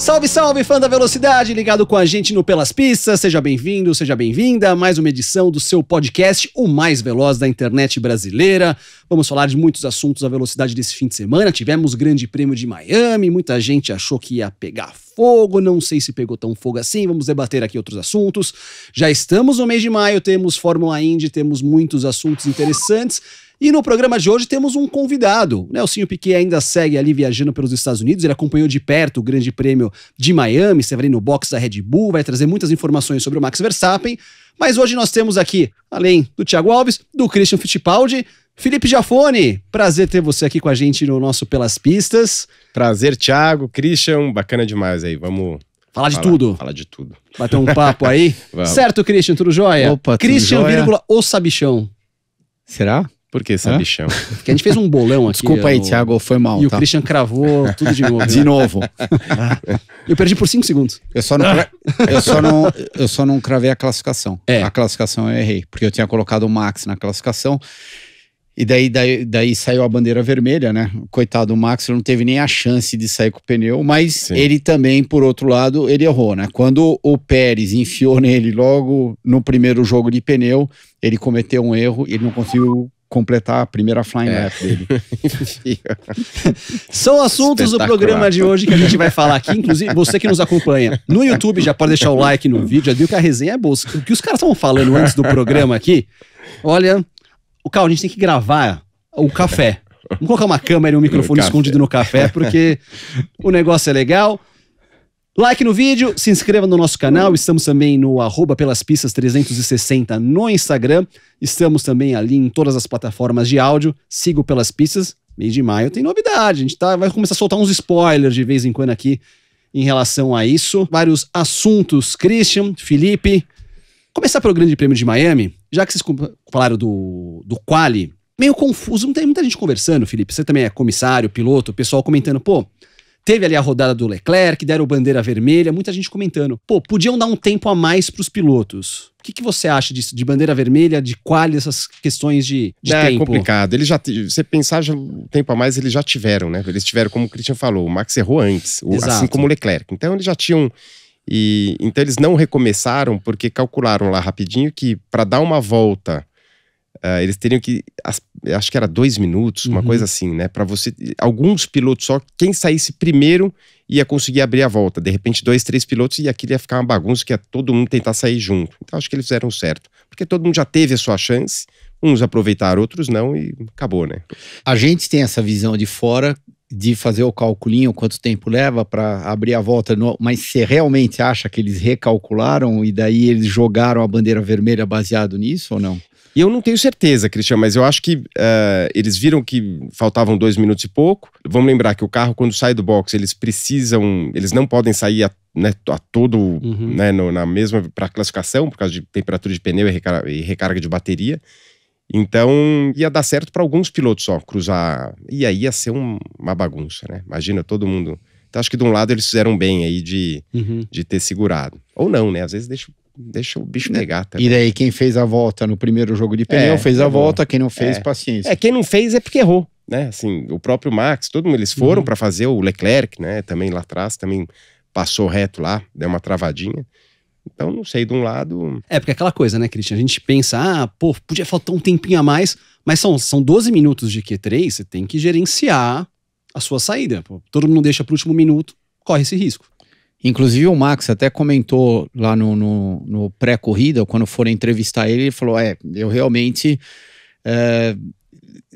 Salve, salve, fã da velocidade, ligado com a gente no Pelas Pistas. Seja bem-vindo, seja bem-vinda a mais uma edição do seu podcast, o mais veloz da internet brasileira. Vamos falar de muitos assuntos da velocidade desse fim de semana. Tivemos o Grande Prêmio de Miami, muita gente achou que ia pegar fogo, não sei se pegou tão fogo assim. Vamos debater aqui outros assuntos. Já estamos no mês de maio, temos Fórmula Indy, temos muitos assuntos interessantes. E no programa de hoje temos um convidado. Nelsinho né? Piquet ainda segue ali viajando pelos Estados Unidos, ele acompanhou de perto o Grande Prêmio de Miami, vai ali no box da Red Bull, vai trazer muitas informações sobre o Max Verstappen. Mas hoje nós temos aqui, além do Thiago Alves, do Christian Fittipaldi, Felipe Jafone, prazer ter você aqui com a gente no nosso Pelas Pistas. Prazer, Thiago, Christian, bacana demais aí, vamos... Falar de tudo. Falar de tudo. Bater um papo aí. certo, Christian, tudo jóia? Opa, Christian, tudo jóia? vírgula, o sabichão. Será? Por que sabichão? Hã? Porque a gente fez um bolão aqui. Desculpa aí, no... Thiago, foi mal. E tá? o Christian cravou tudo de novo. de né? novo. eu perdi por 5 segundos. Eu só, não, eu, só não, eu só não cravei a classificação. É. A classificação eu errei, porque eu tinha colocado o Max na classificação. E daí, daí, daí saiu a bandeira vermelha, né? Coitado, o Max não teve nem a chance de sair com o pneu, mas Sim. ele também, por outro lado, ele errou, né? Quando o Pérez enfiou nele logo no primeiro jogo de pneu, ele cometeu um erro e ele não conseguiu completar a primeira flying é. lap dele. São assuntos do programa de hoje que a gente vai falar aqui. Inclusive, você que nos acompanha no YouTube já pode deixar o like no vídeo. Já viu que a resenha é boa. O que os caras estavam falando antes do programa aqui, olha, o Cal, a gente tem que gravar o café. Vamos colocar uma câmera e um microfone no escondido café. no café, porque o negócio é legal. Like no vídeo, se inscreva no nosso canal, estamos também no arroba pelas pistas 360 no Instagram, estamos também ali em todas as plataformas de áudio, sigo pelas pistas, mês de maio tem novidade, a gente tá, vai começar a soltar uns spoilers de vez em quando aqui em relação a isso, vários assuntos, Christian, Felipe, começar pelo Grande Prêmio de Miami, já que vocês falaram do, do quali, meio confuso, não tem muita gente conversando, Felipe, você também é comissário, piloto, pessoal comentando, pô, Teve ali a rodada do Leclerc, deram bandeira vermelha, muita gente comentando. Pô, podiam dar um tempo a mais para os pilotos. O que, que você acha disso? De bandeira vermelha, de qual essas questões de, de é, tempo? É complicado. Eles já, você pensar já, um tempo a mais, eles já tiveram, né? Eles tiveram, como o Christian falou, o Max errou antes, o, assim como o Leclerc. Então eles já tinham. E, então eles não recomeçaram porque calcularam lá rapidinho que para dar uma volta Uh, eles teriam que. Acho que era dois minutos, uma uhum. coisa assim, né? Para você. Alguns pilotos só, quem saísse primeiro ia conseguir abrir a volta. De repente, dois, três pilotos e aquilo ia ficar uma bagunça que ia todo mundo tentar sair junto. Então, acho que eles fizeram certo. Porque todo mundo já teve a sua chance, uns aproveitaram, outros não, e acabou, né? A gente tem essa visão de fora de fazer o calculinho, quanto tempo leva para abrir a volta, mas você realmente acha que eles recalcularam e daí eles jogaram a bandeira vermelha baseado nisso ou não? E eu não tenho certeza, Cristian, mas eu acho que uh, eles viram que faltavam dois minutos e pouco. Vamos lembrar que o carro, quando sai do box, eles precisam, eles não podem sair a, né, a todo, uhum. né, no, na mesma para classificação, por causa de temperatura de pneu e recarga, e recarga de bateria. Então ia dar certo para alguns pilotos só cruzar. E aí ia ser um, uma bagunça, né? Imagina todo mundo. Então acho que de um lado eles fizeram bem aí de, uhum. de ter segurado. Ou não, né? Às vezes deixa deixa o bicho pegar também. E daí quem fez a volta no primeiro jogo de pneu é, fez a tá volta, quem não fez, é. paciência. É, quem não fez é porque errou, né? Assim, o próprio Max, todo mundo, eles foram uhum. para fazer o Leclerc, né? Também lá atrás, também passou reto lá, deu uma travadinha. Então, não sei, de um lado. É, porque é aquela coisa, né, Cristian A gente pensa, ah, pô, podia faltar um tempinho a mais, mas são, são 12 minutos de Q3, você tem que gerenciar a sua saída. Pô. Todo mundo deixa pro último minuto, corre esse risco. Inclusive o Max até comentou lá no, no, no pré-corrida, quando foram entrevistar ele, ele falou: É, eu realmente é,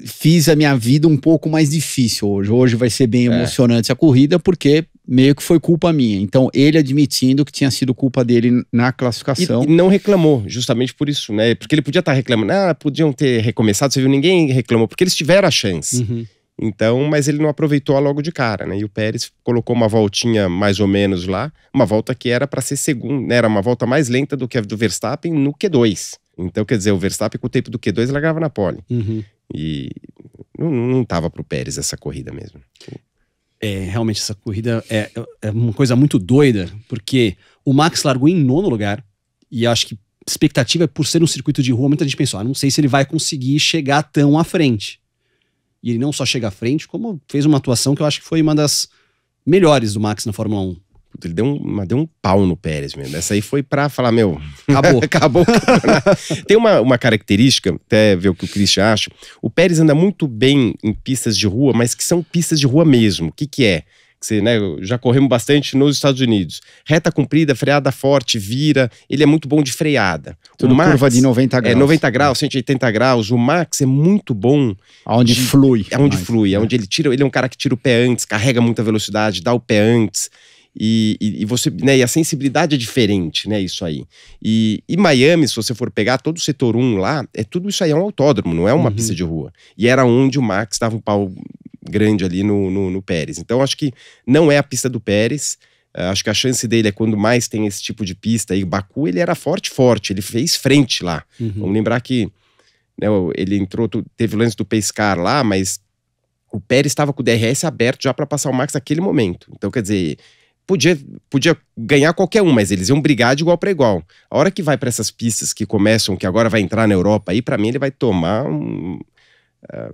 fiz a minha vida um pouco mais difícil hoje. Hoje vai ser bem é. emocionante a corrida, porque meio que foi culpa minha. Então, ele admitindo que tinha sido culpa dele na classificação. E, e não reclamou, justamente por isso, né? Porque ele podia estar tá reclamando, ah, podiam ter recomeçado, você viu, ninguém reclamou, porque eles tiveram a chance. Uhum. Então, mas ele não aproveitou logo de cara, né? E o Pérez colocou uma voltinha mais ou menos lá, uma volta que era para ser segunda, né? era uma volta mais lenta do que a do Verstappen no Q2. Então, quer dizer, o Verstappen com o tempo do Q2 largava na pole. Uhum. E não, não tava o Pérez essa corrida mesmo. É, realmente essa corrida é, é uma coisa muito doida, porque o Max largou em nono lugar e acho que expectativa é por ser um circuito de rua, muita gente pensou, ah, não sei se ele vai conseguir chegar tão à frente. E ele não só chega à frente, como fez uma atuação que eu acho que foi uma das melhores do Max na Fórmula 1. Puta, ele deu um, deu um pau no Pérez mesmo. Essa aí foi pra falar, meu, acabou. acabou. Tem uma, uma característica, até ver o que o Christian acha. O Pérez anda muito bem em pistas de rua, mas que são pistas de rua mesmo. O que, que é? né, já corremos bastante nos Estados Unidos. Reta comprida, freada forte, vira, ele é muito bom de freada. Tudo Max, curva de 90 é graus. É, 90 graus, 180 graus. O Max é muito bom. Aonde de, flui. É onde mais, flui, é né? onde ele tira. Ele é um cara que tira o pé antes, carrega muita velocidade, dá o pé antes. E, e, e, você né, e a sensibilidade é diferente, né? Isso aí. E, e Miami, se você for pegar todo o setor 1 lá, é tudo isso aí é um autódromo, não é uma uhum. pista de rua. E era onde o Max dava um pau grande ali no, no, no Pérez. Então acho que não é a pista do Pérez. Ah, acho que a chance dele é quando mais tem esse tipo de pista. E Baku, ele era forte, forte. Ele fez frente lá. Uhum. Vamos lembrar que né, ele entrou, teve o lance do Pescar lá, mas o Pérez estava com o DRS aberto já para passar o Max naquele momento. Então, quer dizer, podia, podia ganhar qualquer um, mas eles iam brigar de igual para igual. A hora que vai para essas pistas que começam, que agora vai entrar na Europa, aí para mim ele vai tomar um,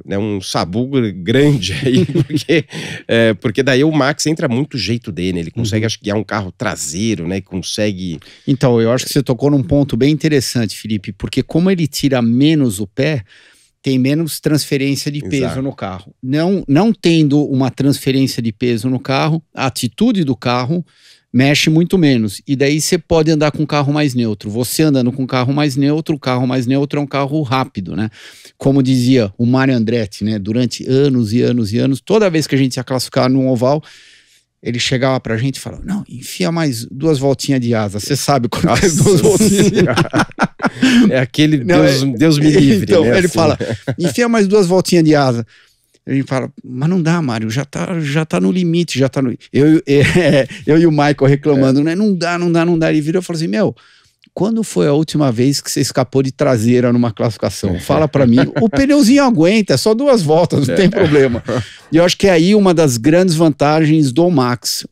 né, um sabugo grande aí, porque, é, porque daí o Max entra muito jeito dele, ele consegue uhum. acho, guiar um carro traseiro, né? Consegue. Então, eu acho que você tocou num ponto bem interessante, Felipe, porque como ele tira menos o pé, tem menos transferência de peso Exato. no carro. Não, não tendo uma transferência de peso no carro, a atitude do carro mexe muito menos. E daí você pode andar com um carro mais neutro. Você andando com um carro mais neutro, o carro mais neutro é um carro rápido, né? Como dizia o Mário Andretti, né? Durante anos e anos e anos, toda vez que a gente ia classificar num oval, ele chegava pra gente e falava: Não, enfia mais duas voltinhas de asa. Você sabe quando faz duas voltinhas de asa. É aquele Deus, Não, é, Deus me livre. Então, né, ele assim. fala: enfia mais duas voltinhas de asa a gente fala, mas não dá, Mário, já tá, já tá no limite, já tá no. Eu, é, eu e o Michael reclamando, é. né? Não dá, não dá, não dá. Ele virou e falou assim: Meu, quando foi a última vez que você escapou de traseira numa classificação? Fala para mim. O pneuzinho aguenta, é só duas voltas, não é. tem problema. E eu acho que é aí uma das grandes vantagens do Max.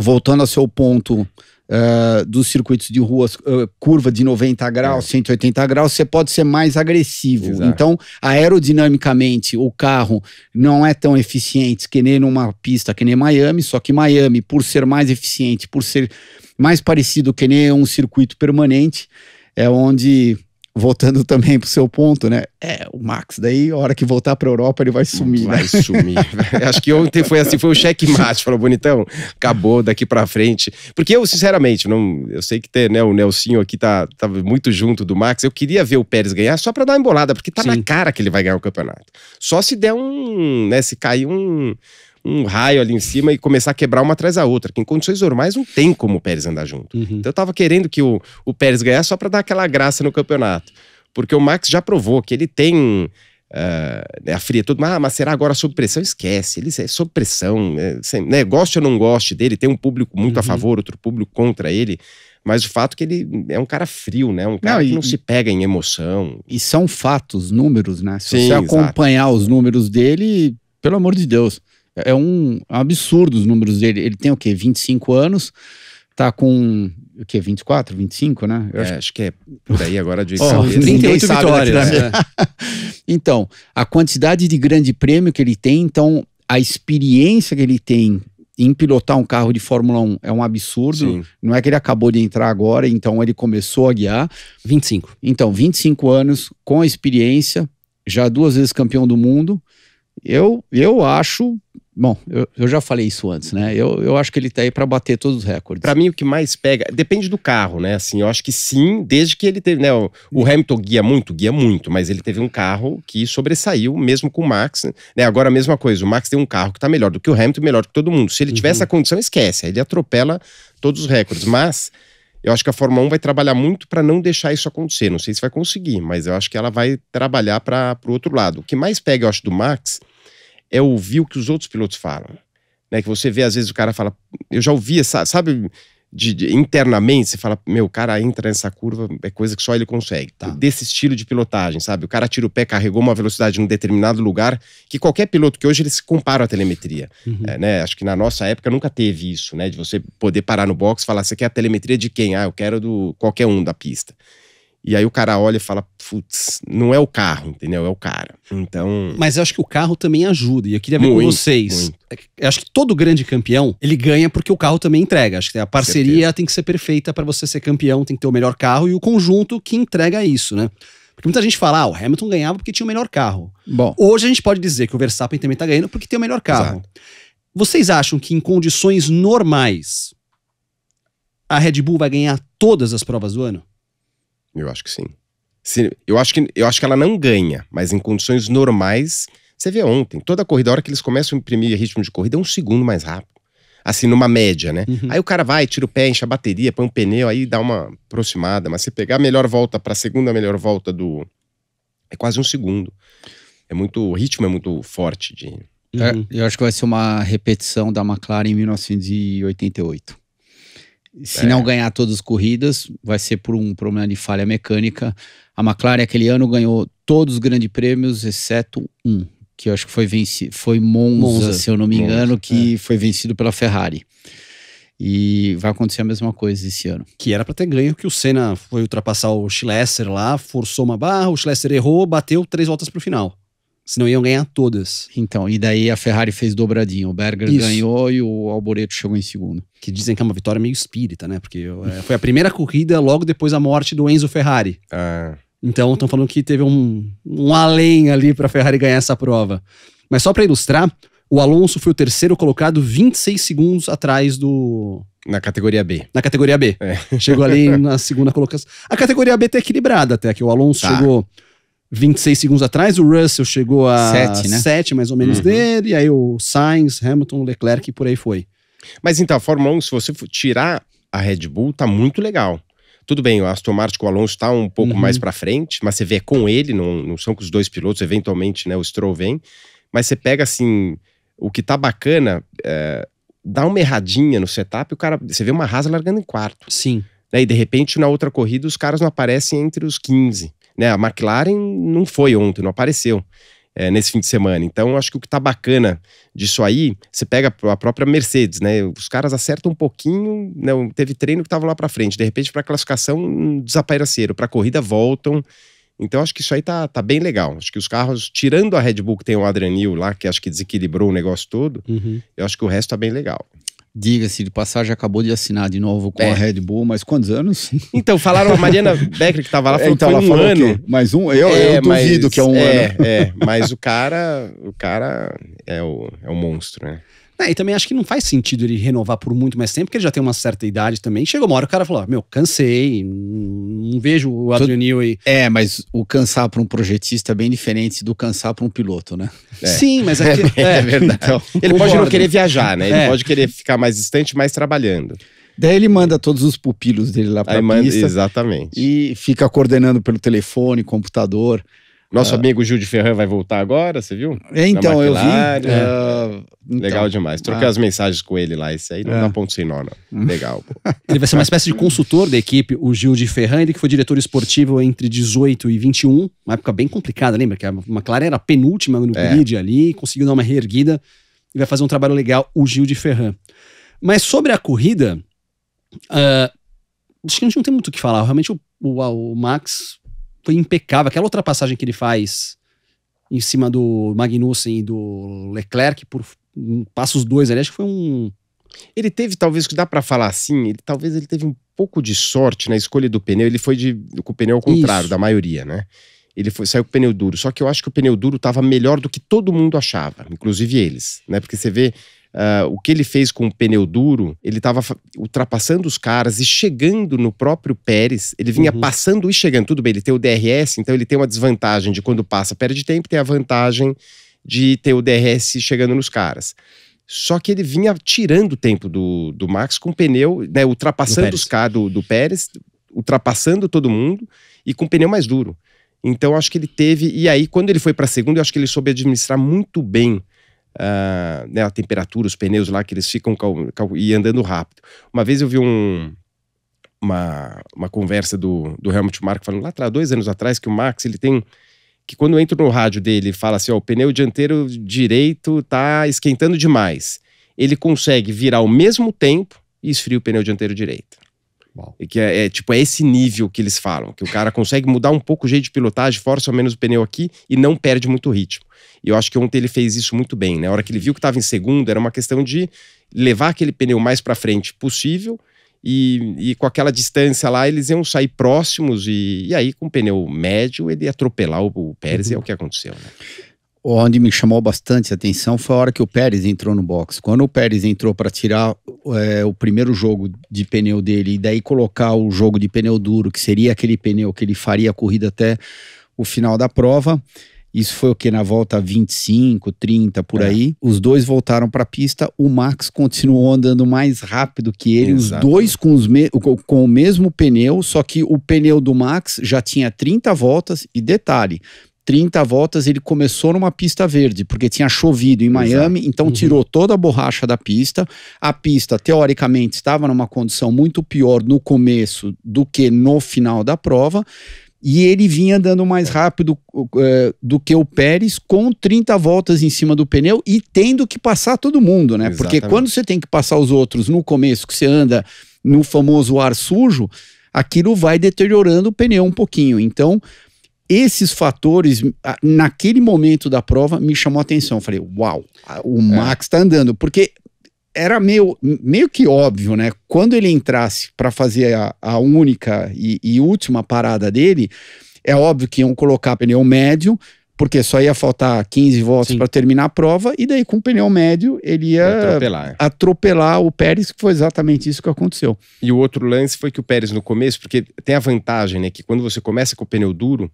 Voltando ao seu ponto uh, dos circuitos de ruas, uh, curva de 90 graus, é. 180 graus, você pode ser mais agressivo. Exato. Então, aerodinamicamente, o carro não é tão eficiente que nem numa pista que nem Miami, só que Miami, por ser mais eficiente, por ser mais parecido que nem um circuito permanente, é onde voltando também pro seu ponto, né? É, o Max, daí, a hora que voltar pra Europa, ele vai sumir. Né? Vai né? sumir. Acho que ontem foi assim, foi Cheque checkmate. Falou, bonitão, acabou daqui pra frente. Porque eu, sinceramente, não, eu sei que né, o Nelsinho aqui tá, tá muito junto do Max. Eu queria ver o Pérez ganhar só pra dar uma embolada, porque tá Sim. na cara que ele vai ganhar o campeonato. Só se der um, né, se cair um um raio ali em cima e começar a quebrar uma atrás da outra. Que em condições normais não tem como o Pérez andar junto. Uhum. Então eu tava querendo que o, o Pérez ganhasse só para dar aquela graça no campeonato. Porque o Max já provou que ele tem uh, a fria tudo, mas, ah, mas será agora sob pressão? Esquece, ele é sob pressão, é, né? goste ou não goste dele, tem um público muito uhum. a favor, outro público contra ele, mas o fato é que ele é um cara frio, né? Um cara não, e, que não se pega em emoção. E são fatos, números, né? Se Sim, você acompanhar exato. os números dele, pelo amor de Deus. É um absurdo os números dele. Ele tem o quê? 25 anos, tá com o quê? 24, 25, né? É, acho... acho... que é por aí agora de oh, 38 vitórias. Né? né? então, a quantidade de grande prêmio que ele tem, então a experiência que ele tem em pilotar um carro de Fórmula 1 é um absurdo. Sim. Não é que ele acabou de entrar agora, então ele começou a guiar. 25. Então, 25 anos com a experiência, já duas vezes campeão do mundo. Eu, eu acho Bom, eu, eu, já falei isso antes, né? Eu, eu acho que ele está aí para bater todos os recordes. Para mim, o que mais pega. Depende do carro, né? Assim, eu acho que sim, desde que ele teve. Né? O, o Hamilton guia muito, guia muito, mas ele teve um carro que sobressaiu, mesmo com o Max. Né? Agora, a mesma coisa, o Max tem um carro que está melhor do que o Hamilton, melhor do que todo mundo. Se ele tiver uhum. essa condição, esquece. Aí ele atropela todos os recordes. Mas. Eu acho que a Fórmula 1 vai trabalhar muito para não deixar isso acontecer. Não sei se vai conseguir, mas eu acho que ela vai trabalhar para o outro lado. O que mais pega, eu acho, do Max é ouvir o que os outros pilotos falam. Né? Que você vê, às vezes, o cara fala, eu já ouvi, essa, sabe, de, de, internamente, você fala, meu, o cara entra nessa curva, é coisa que só ele consegue. Tá. Desse estilo de pilotagem, sabe? O cara tira o pé, carregou uma velocidade num determinado lugar, que qualquer piloto que hoje eles comparam a telemetria. Uhum. É, né? Acho que na nossa época nunca teve isso, né? De você poder parar no box e falar, você quer a telemetria de quem? Ah, eu quero do qualquer um da pista. E aí o cara olha e fala, putz, não é o carro, entendeu? É o cara. Então. Mas eu acho que o carro também ajuda. E eu queria ver muito, com vocês. Eu acho que todo grande campeão, ele ganha porque o carro também entrega. Acho que a parceria tem que ser perfeita para você ser campeão, tem que ter o melhor carro e o conjunto que entrega isso, né? Porque muita gente fala, ah, o Hamilton ganhava porque tinha o melhor carro. Bom. Hoje a gente pode dizer que o Verstappen também está ganhando porque tem o melhor carro. Exato. Vocês acham que em condições normais a Red Bull vai ganhar todas as provas do ano? Eu acho que sim. Se, eu, acho que, eu acho que ela não ganha, mas em condições normais, você vê ontem, toda a corrida, a hora que eles começam a imprimir ritmo de corrida, é um segundo mais rápido. Assim, numa média, né? Uhum. Aí o cara vai, tira o pé, enche a bateria, põe um pneu, aí dá uma aproximada. Mas se pegar a melhor volta para a segunda melhor volta do. É quase um segundo. É muito. O ritmo é muito forte de. Uhum. É, eu acho que vai ser uma repetição da McLaren em 1988 se é. não ganhar todas as corridas, vai ser por um problema de falha mecânica. A McLaren aquele ano ganhou todos os grandes prêmios, exceto um, que eu acho que foi vencido foi Monza, Monza, se eu não me engano, Monza, que é. foi vencido pela Ferrari. E vai acontecer a mesma coisa esse ano. Que era para ter ganho, que o Senna foi ultrapassar o Schlesser lá, forçou uma barra, o Schlesser errou, bateu três voltas pro final senão iam ganhar todas. Então, e daí a Ferrari fez dobradinho. O Berger Isso. ganhou e o Alboreto chegou em segundo. Que dizem que é uma vitória meio espírita, né? Porque é, foi a primeira corrida logo depois da morte do Enzo Ferrari. Ah. Então, estão falando que teve um, um além ali para a Ferrari ganhar essa prova. Mas só para ilustrar, o Alonso foi o terceiro colocado, 26 segundos atrás do. Na categoria B. Na categoria B. É. Chegou ali na segunda colocação. A categoria B tá equilibrada até, que o Alonso tá. chegou 26 segundos atrás, o Russell chegou a 7, né? 7 mais ou menos uhum. dele, aí o Sainz, Hamilton, Leclerc e por aí foi. Mas então, a Fórmula 1, se você tirar a Red Bull, tá muito legal. Tudo bem, o Aston Martin com o Alonso está um pouco uhum. mais para frente, mas você vê com ele, não, não são com os dois pilotos, eventualmente, né? O Stroll vem, mas você pega assim, o que tá bacana, é, dá uma erradinha no setup, o cara, você vê uma rasa largando em quarto. Sim. Né, e de repente, na outra corrida, os caras não aparecem entre os 15. Né? A McLaren não foi ontem, não apareceu é, nesse fim de semana. Então, acho que o que tá bacana disso aí, você pega a própria Mercedes, né? Os caras acertam um pouquinho, né? Teve treino que estava lá para frente, de repente para classificação desapareceram, para corrida voltam. Então acho que isso aí tá, tá bem legal. Acho que os carros, tirando a Red Bull que tem o Adrenil lá, que acho que desequilibrou o negócio todo, uhum. eu acho que o resto tá bem legal diga-se de passagem, acabou de assinar de novo com é. a Red Bull, mas quantos anos? Então, falaram, a Mariana Becker que estava lá, é, falou então, que foi um ano. Mais um? Eu, é, eu duvido mas, que é um é, ano. É, mas o cara, o cara é, o, é o monstro, né? É, e também acho que não faz sentido ele renovar por muito mais tempo, porque ele já tem uma certa idade também. Chegou uma hora o cara falou: ah, meu, cansei, não vejo o Adrian Newey. É, mas o cansar para um projetista é bem diferente do cansar para um piloto, né? É. Sim, mas é, é, é, é verdade. Então, ele pode não querer viajar, né? Ele é. pode querer ficar mais distante, mais trabalhando. Daí ele manda todos os pupilos dele lá para a pista. Manda, exatamente. E fica coordenando pelo telefone, computador. Nosso ah. amigo Gil de Ferran vai voltar agora, você viu? É, então, eu vi. É. Ah, então, Legal demais. Troquei ah. as mensagens com ele lá. Esse aí não é. dá ponto sem nó, não. Legal. Pô. Ele vai ser uma espécie de consultor da equipe, o Gil de Ferran, ele que foi diretor esportivo entre 18 e 21, uma época bem complicada, lembra? Que a McLaren era a penúltima no é. grid é. ali, conseguiu dar uma reerguida e vai fazer um trabalho legal, o Gil de Ferran. Mas sobre a corrida, uh, acho que a gente não tem muito o que falar. Realmente o, o, o Max foi impecável. Aquela ultrapassagem que ele faz em cima do Magnussen e do Leclerc por passos dois ali, acho que foi um. Ele teve, talvez, que dá para falar assim, ele, talvez ele teve um pouco de sorte na escolha do pneu. Ele foi de, com o pneu ao contrário Isso. da maioria, né? Ele foi, saiu com o pneu duro. Só que eu acho que o pneu duro estava melhor do que todo mundo achava, inclusive eles, né? Porque você vê Uh, o que ele fez com o pneu duro, ele estava ultrapassando os caras e chegando no próprio Pérez. Ele vinha uhum. passando e chegando. Tudo bem, ele tem o DRS, então ele tem uma desvantagem de quando passa, perde tempo, tem a vantagem de ter o DRS chegando nos caras. Só que ele vinha tirando o tempo do, do Max com o pneu, né, ultrapassando os caras do, do Pérez, ultrapassando todo mundo e com o pneu mais duro. Então acho que ele teve. E aí, quando ele foi para a segunda, eu acho que ele soube administrar muito bem uh, né, a temperatura, os pneus lá que eles ficam e andando rápido. Uma vez eu vi um, uma, uma conversa do, do Helmut Marko falando lá atrás, dois anos atrás, que o Max ele tem que quando entra no rádio dele fala assim, ó, o pneu dianteiro direito tá esquentando demais. Ele consegue virar ao mesmo tempo e esfria o pneu dianteiro direito. E que é, é, tipo é esse nível que eles falam, que o cara consegue mudar um pouco o jeito de pilotagem, força menos o pneu aqui e não perde muito ritmo. E eu acho que ontem ele fez isso muito bem, né? A hora que ele viu que estava em segundo, era uma questão de levar aquele pneu mais para frente possível. E, e, com aquela distância lá, eles iam sair próximos, e, e aí, com o pneu médio, ele ia atropelar o, o Pérez, uhum. e é uhum. o que aconteceu. Né? onde me chamou bastante atenção foi a hora que o Pérez entrou no box. Quando o Pérez entrou para tirar é, o primeiro jogo de pneu dele e daí colocar o jogo de pneu duro, que seria aquele pneu que ele faria a corrida até o final da prova, isso foi o que? Na volta 25, 30, por é. aí. Os dois voltaram para a pista. O Max continuou andando mais rápido que ele. Exato. Os dois com, os me com o mesmo pneu, só que o pneu do Max já tinha 30 voltas. E detalhe: 30 voltas, ele começou numa pista verde, porque tinha chovido em Miami, Exato. então uhum. tirou toda a borracha da pista. A pista, teoricamente, estava numa condição muito pior no começo do que no final da prova e ele vinha andando mais rápido é, do que o Pérez, com 30 voltas em cima do pneu e tendo que passar todo mundo, né? Exatamente. Porque quando você tem que passar os outros no começo, que você anda no famoso ar sujo, aquilo vai deteriorando o pneu um pouquinho. Então, esses fatores, naquele momento da prova, me chamou a atenção. Eu falei, uau, o é. Max está andando. Porque era meio, meio que óbvio, né? Quando ele entrasse para fazer a, a única e, e, última parada dele, é óbvio que iam colocar pneu médio, porque só ia faltar 15 voltas para terminar a prova, e daí com o pneu médio ele ia atropelar. É. atropelar o Pérez, que foi exatamente isso que aconteceu. E o outro lance foi que o Pérez no começo, porque tem a vantagem, né, que quando você começa com o pneu duro,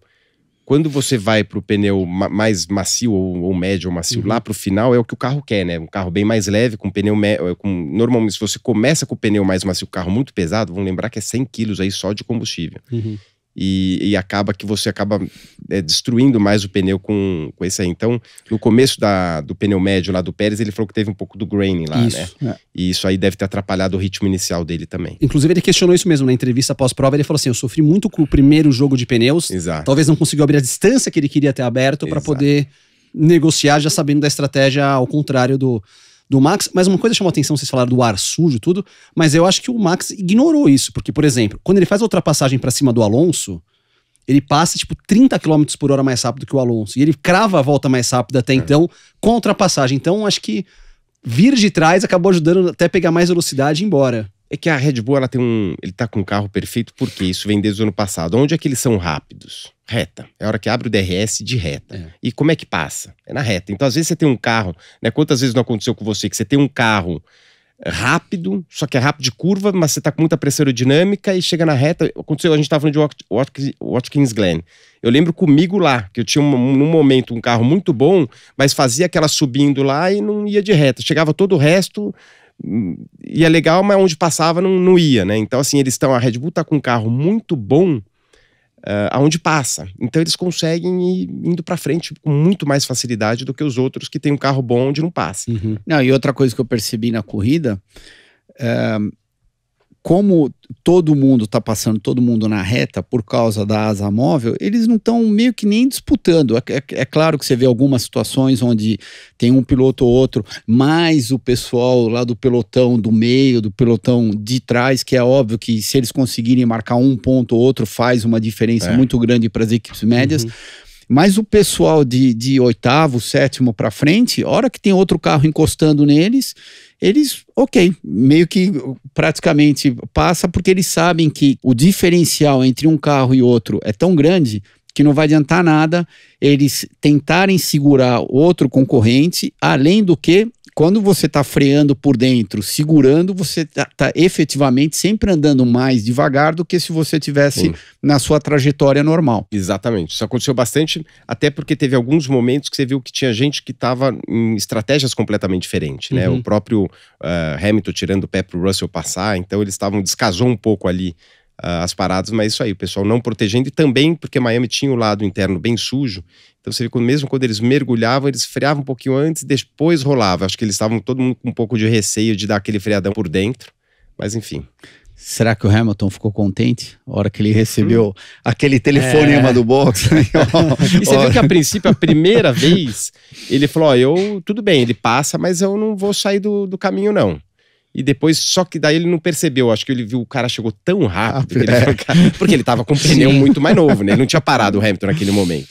quando você vai para o pneu ma mais macio ou, ou, médio ou macio, uhum. lá para o final é o que o carro quer, né? Um carro bem mais leve, com pneu. Eh, com, normalmente, se você começa com o pneu mais macio, carro muito pesado, vão lembrar que é 100 quilos aí só de combustível. Uhum. E, e, acaba que você acaba é, destruindo mais o pneu com, com esse aí. Então, no começo da, do pneu médio lá do Pérez, ele falou que teve um pouco do graining lá, isso, né? É. E isso aí deve ter atrapalhado o ritmo inicial dele também. Inclusive, ele questionou isso mesmo na entrevista pós-prova. Ele falou assim: Eu sofri muito com o primeiro jogo de pneus. Exato. Talvez não conseguiu abrir a distância que ele queria ter aberto para poder negociar, já sabendo da estratégia ao contrário do do Max, mas uma coisa chamou atenção, vocês falaram do ar sujo e tudo, mas eu acho que o Max ignorou isso, porque, por exemplo, quando ele faz a ultrapassagem para cima do Alonso, ele passa tipo 30 km por hora mais rápido que o Alonso, e ele crava a volta mais rápida até é. então com a ultrapassagem. Então, acho que vir de trás acabou ajudando até pegar mais velocidade e ir embora. É que a Red Bull ela tem um, ele tá com um carro perfeito porque isso vem desde o ano passado. Onde é que eles são rápidos? reta. É a hora que abre o DRS de reta. É. E como é que passa? É na reta. Então, às vezes, você tem um carro, né? Quantas vezes não aconteceu com você que você tem um carro rápido, só que é rápido de curva, mas você tá com muita pressão aerodinâmica e chega na reta. Aconteceu, a gente tava falando de Watkins, Watkins Glen. Eu lembro comigo lá, que eu tinha um, num momento um carro muito bom, mas fazia aquela subindo lá e não ia de reta. Chegava todo o resto, hum, ia legal, mas onde passava não, não ia, né? Então, assim, eles estão. A Red Bull tá com um carro muito bom uh, aonde passa. Então eles conseguem ir indo para frente com muito mais facilidade do que os outros que têm um carro bom onde não passa. Uhum. Não, e outra coisa que eu percebi na corrida. Uh como todo mundo está passando, todo mundo na reta por causa da asa móvel, eles não estão meio que nem disputando. É, é, é, claro que você vê algumas situações onde tem um piloto ou outro, mais o pessoal lá do pelotão do meio, do pelotão de trás, que é óbvio que se eles conseguirem marcar um ponto ou outro, faz uma diferença é. muito grande para as equipes uhum. médias. Uhum. Mas o pessoal de, de oitavo, sétimo para frente, hora que tem outro carro encostando neles, eles, ok, meio que praticamente passa porque eles sabem que o diferencial entre um carro e outro é tão grande que não vai adiantar nada eles tentarem segurar outro concorrente, além do que quando você está freando por dentro, segurando, você está tá efetivamente sempre andando mais devagar do que se você tivesse na sua trajetória normal. Exatamente. Isso aconteceu bastante, até porque teve alguns momentos que você viu que tinha gente que estava em estratégias completamente diferentes, né? Uhum. O próprio uh, Hamilton tirando o pé para o Russell passar, então eles estavam descasou um pouco ali ah, as paradas, mas isso aí, o pessoal não protegendo e também porque Miami tinha o lado interno bem sujo então você vê que mesmo quando eles mergulhavam, eles freavam um pouquinho antes, depois rolava. Acho que eles estavam todo mundo com um pouco de receio de dar aquele freadão por dentro, mas enfim. Será que o Hamilton ficou contente na hora que ele recebeu hum. aquele telefonema é. do box? e você viu que a princípio, a primeira vez, ele falou: oh, eu tudo bem, ele passa, mas eu não vou sair do, do caminho, não. E depois, só que daí ele não percebeu. Acho que ele viu o cara chegou tão rápido. Ah, ele é. falou, porque ele tava com um pneu muito mais novo, né? Ele não tinha parado o Hamilton naquele momento.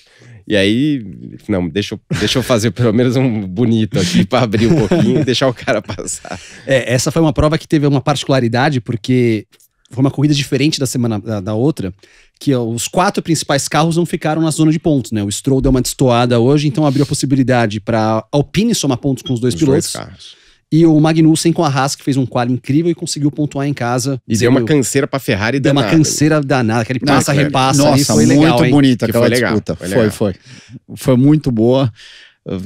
E aí, não, deixa eu, deixa eu fazer pelo menos um bonito aqui para abrir um pouquinho e deixar o cara passar. É, essa foi uma prova que teve uma particularidade, porque foi uma corrida diferente da semana da, da outra, que os quatro principais carros não ficaram na zona de pontos, né? O Stroll deu uma destoada hoje, então abriu a possibilidade para Alpine somar pontos com os dois os pilotos. Dois e o Magnussen com a Haas, que fez um quadro incrível e conseguiu pontuar em casa. E deu uma canseira pra Ferrari danada. Deu uma canseira danada, aquele passa-repassa. Nossa, foi muito legal, muito bonita aquela foi disputa. Legal, foi, foi, foi. muito boa.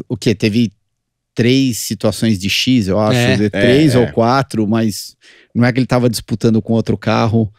O que? Teve três situações de X, eu acho. É, é três é, ou é. quatro, mas não é que ele estava disputando com outro carro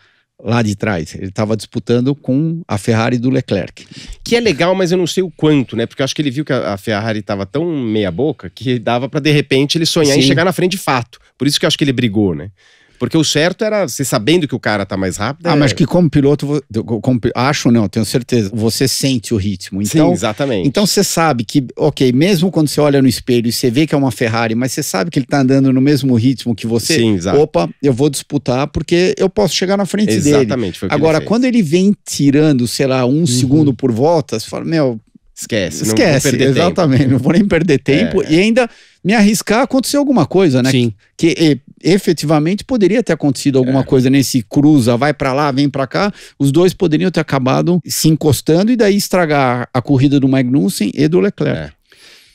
lá de trás. Ele estava disputando com a Ferrari do Leclerc. Que é legal, mas eu não sei o quanto, né? Porque eu acho que ele viu que a Ferrari estava tão meia boca que dava para de repente ele sonhar Sim. em chegar na frente de fato. Por isso que eu acho que ele brigou, né? Porque o certo era você sabendo que o cara tá mais rápido. Ah, é... mas que como piloto, como, acho não, tenho certeza, você sente o ritmo. Então, Sim, exatamente. Então você sabe que, ok, mesmo quando você olha no espelho e você vê que é uma Ferrari, mas você sabe que ele tá andando no mesmo ritmo que você. Sim, exato. Opa, eu vou disputar porque eu posso chegar na frente exatamente, dele. Exatamente. Agora, ele quando ele vem tirando, sei lá, um uhum. segundo por volta, você fala, meu, Esquece, Esquece, não exatamente. Tempo. Não vou nem perder tempo é, é. e ainda me arriscar a acontecer alguma coisa, né? Sim. Que, que efetivamente poderia ter acontecido alguma é. coisa nesse né? cruza, vai para lá, vem para cá. Os dois poderiam ter acabado se encostando e daí estragar a corrida do Magnussen e do Leclerc. É.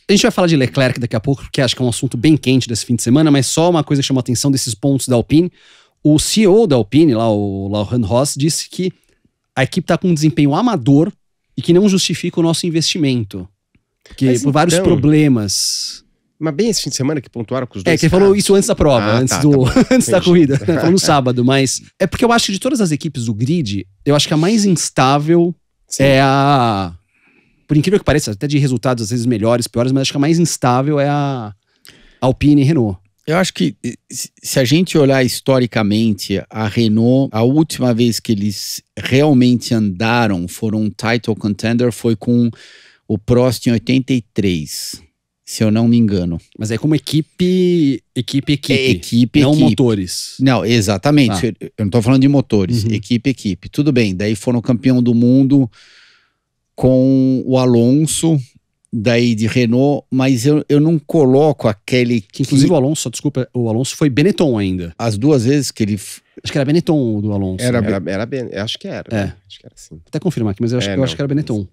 A gente vai falar de Leclerc daqui a pouco, porque acho que é um assunto bem quente desse fim de semana, mas só uma coisa que chamou a atenção desses pontos da Alpine. O CEO da Alpine, lá o Laurent Ross, disse que a equipe está com um desempenho amador e que não justifica o nosso investimento. Porque, por então... vários problemas. Mas bem esse fim de semana que pontuaram com os é, dois. É, que ele falou isso antes da prova, ah, tá, antes, tá, do, tá antes da corrida. falou no sábado, mas. É porque eu acho que de todas as equipes do grid, eu acho que a mais instável Sim. é a. Por incrível que pareça, até de resultados às vezes melhores, piores, mas acho que a mais instável é a Alpine e Renault. Eu acho que eh, se a gente olhar historicamente, a Renault, a última vez que eles realmente andaram, foram um title contender, foi com o Prost em 83 se eu não me engano. Mas é como equipe, equipe, equipe. É equipe, não equipe. motores. Não, exatamente. Ah. Eu não estou falando de motores, uhum. equipe, equipe. Tudo bem. Daí foram campeão do mundo com o Alonso, daí de Renault, mas eu, eu não coloco aquele. Que, inclusive o Alonso, desculpa, o Alonso foi Benetton ainda. As duas vezes que ele. Acho que era Benetton do Alonso. Era, né? era, era ben... acho que era. É. Né? Acho que era assim. Vou até confirmar aqui, mas eu acho, é, eu acho que era Benetton.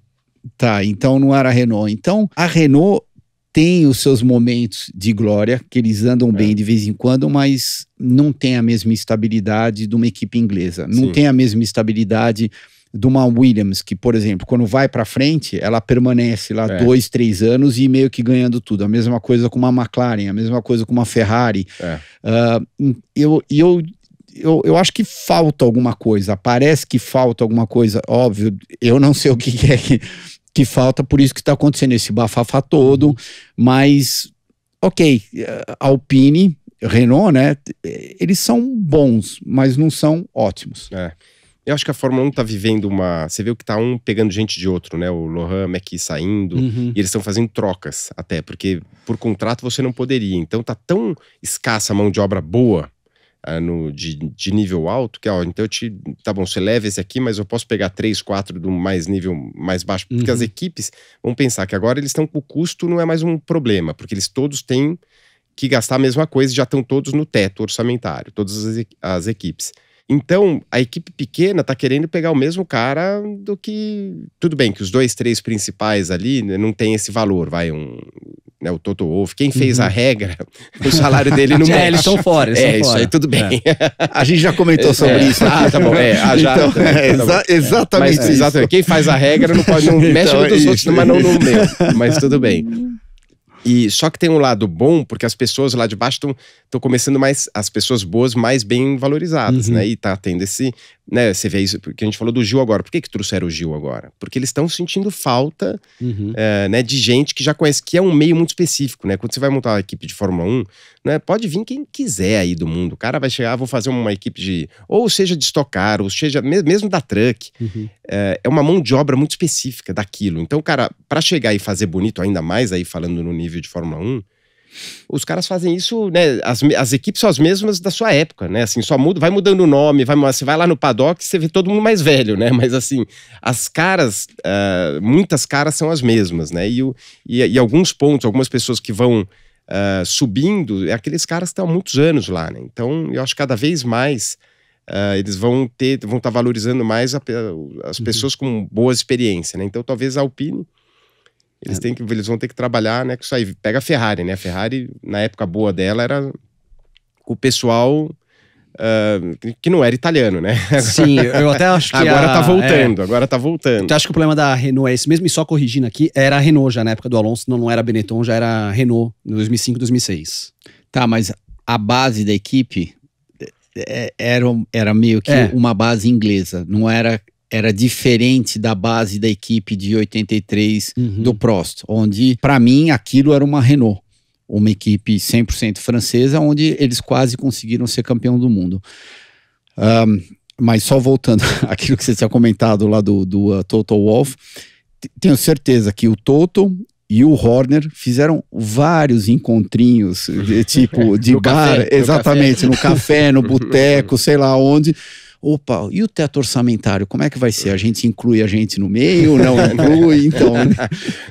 Tá, então não era Renault. Então a Renault tem os seus momentos de glória, que eles andam é. bem de vez em quando, mas não tem a mesma estabilidade de uma equipe inglesa. Não Sim. tem a mesma estabilidade de uma Williams, que, por exemplo, quando vai para frente, ela permanece lá é. dois, três anos e meio que ganhando tudo. A mesma coisa com uma McLaren, a mesma coisa com uma Ferrari. É. Uh, eu, eu, eu, eu acho que falta alguma coisa, parece que falta alguma coisa. Óbvio, eu não sei o que é que que falta, por isso que está acontecendo esse bafafá todo, mas ok, Alpine, Renault, né? Eles são bons, mas não são ótimos. É. Eu acho que a Fórmula 1 está vivendo uma. Você vê que está um pegando gente de outro, né? O Lohan Mackey saindo, uhum. e eles estão fazendo trocas até, porque por contrato você não poderia. Então tá tão escassa a mão de obra boa ah, no, de, de, nível alto, que ó, então eu te. Tá bom, você leva esse aqui, mas eu posso pegar três, quatro do mais nível mais baixo. Porque uhum. as equipes vão pensar que agora eles estão com o custo, não é mais um problema, porque eles todos têm que gastar a mesma coisa, e já estão todos no teto orçamentário, todas as, as equipes. Então, a equipe pequena tá querendo pegar o mesmo cara do que. Tudo bem que os dois, três principais ali né, não tem esse valor, vai, um, né, o Toto Wolff, quem fez uhum. a regra, o salário dele não mexe. É, eles estão fora. Eles é, isso fora. aí, tudo bem. É. A gente já comentou é, sobre é. isso. Ah, tá bom. É, ah, já, então, tá é, tá Exa é, exatamente, Mas, exatamente Quem faz a regra não pode, não então, mexe os é outros, mas não no meu. Mas tudo bem. Uhum. E só que tem um lado bom, porque as pessoas lá de baixo estão começando mais, as pessoas boas mais bem valorizadas, uhum. né? E tá tendo esse, né? Você vê isso, porque a gente falou do Gil agora. Por que, que trouxeram o Gil agora? Porque eles estão sentindo falta, uhum. é, né, de gente que já conhece, que é um meio muito específico, né? Quando você vai montar uma equipe de Fórmula 1, né? Pode vir quem quiser aí do mundo. O cara vai chegar, ah, vou fazer uma equipe de. Ou seja, de estocar, ou seja, mesmo da truck. Uhum. É, é, uma mão de obra muito específica daquilo. Então, cara, para chegar e fazer bonito ainda mais, aí falando no nível de Fórmula 1, os caras fazem isso, né? As, as equipes são as mesmas da sua época, né? Assim, só muda, vai mudando o nome, vai, você vai lá no paddock você vê todo mundo mais velho, né? Mas assim, as caras, uh, muitas caras são as mesmas, né? E, o, e, e alguns pontos, algumas pessoas que vão uh, subindo, é aqueles caras estão há muitos anos lá, né? Então, eu acho que cada vez mais uh, eles vão ter, vão estar tá valorizando mais a, as uhum. pessoas uhum. com boa experiência, né? Então, talvez a Alpine eles, é. têm que, eles vão ter que trabalhar né, com isso aí. Pega a Ferrari, né? A Ferrari, na época boa dela, era o pessoal ah, que não era italiano, né? Sim, eu até acho que. agora tá a, tá voltando, é, agora tá voltando. Então acho que o problema da Renault é esse mesmo, e só corrigindo aqui, era a Renault já na época do Alonso, não, não era Benetton, já era Renault, em 2005, 2006. Tá, mas a base da equipe é, era, era meio que é. uma base inglesa, não era era diferente da base da equipe de 83 uhum. do Prost, onde para mim aquilo era uma Renault uma equipe 100% francesa, onde eles quase conseguiram ser campeão do mundo. Um, mas só voltando àquilo que você tinha comentado lá do, do uh, Toto Wolff, tenho certeza que o Toto e o Horner fizeram vários encontrinhos, de, tipo, de bar, café, exatamente, no café, no, no boteco, sei lá onde, opa, e o teto orçamentário, como é que vai ser? A gente inclui a gente no meio, não inclui, então.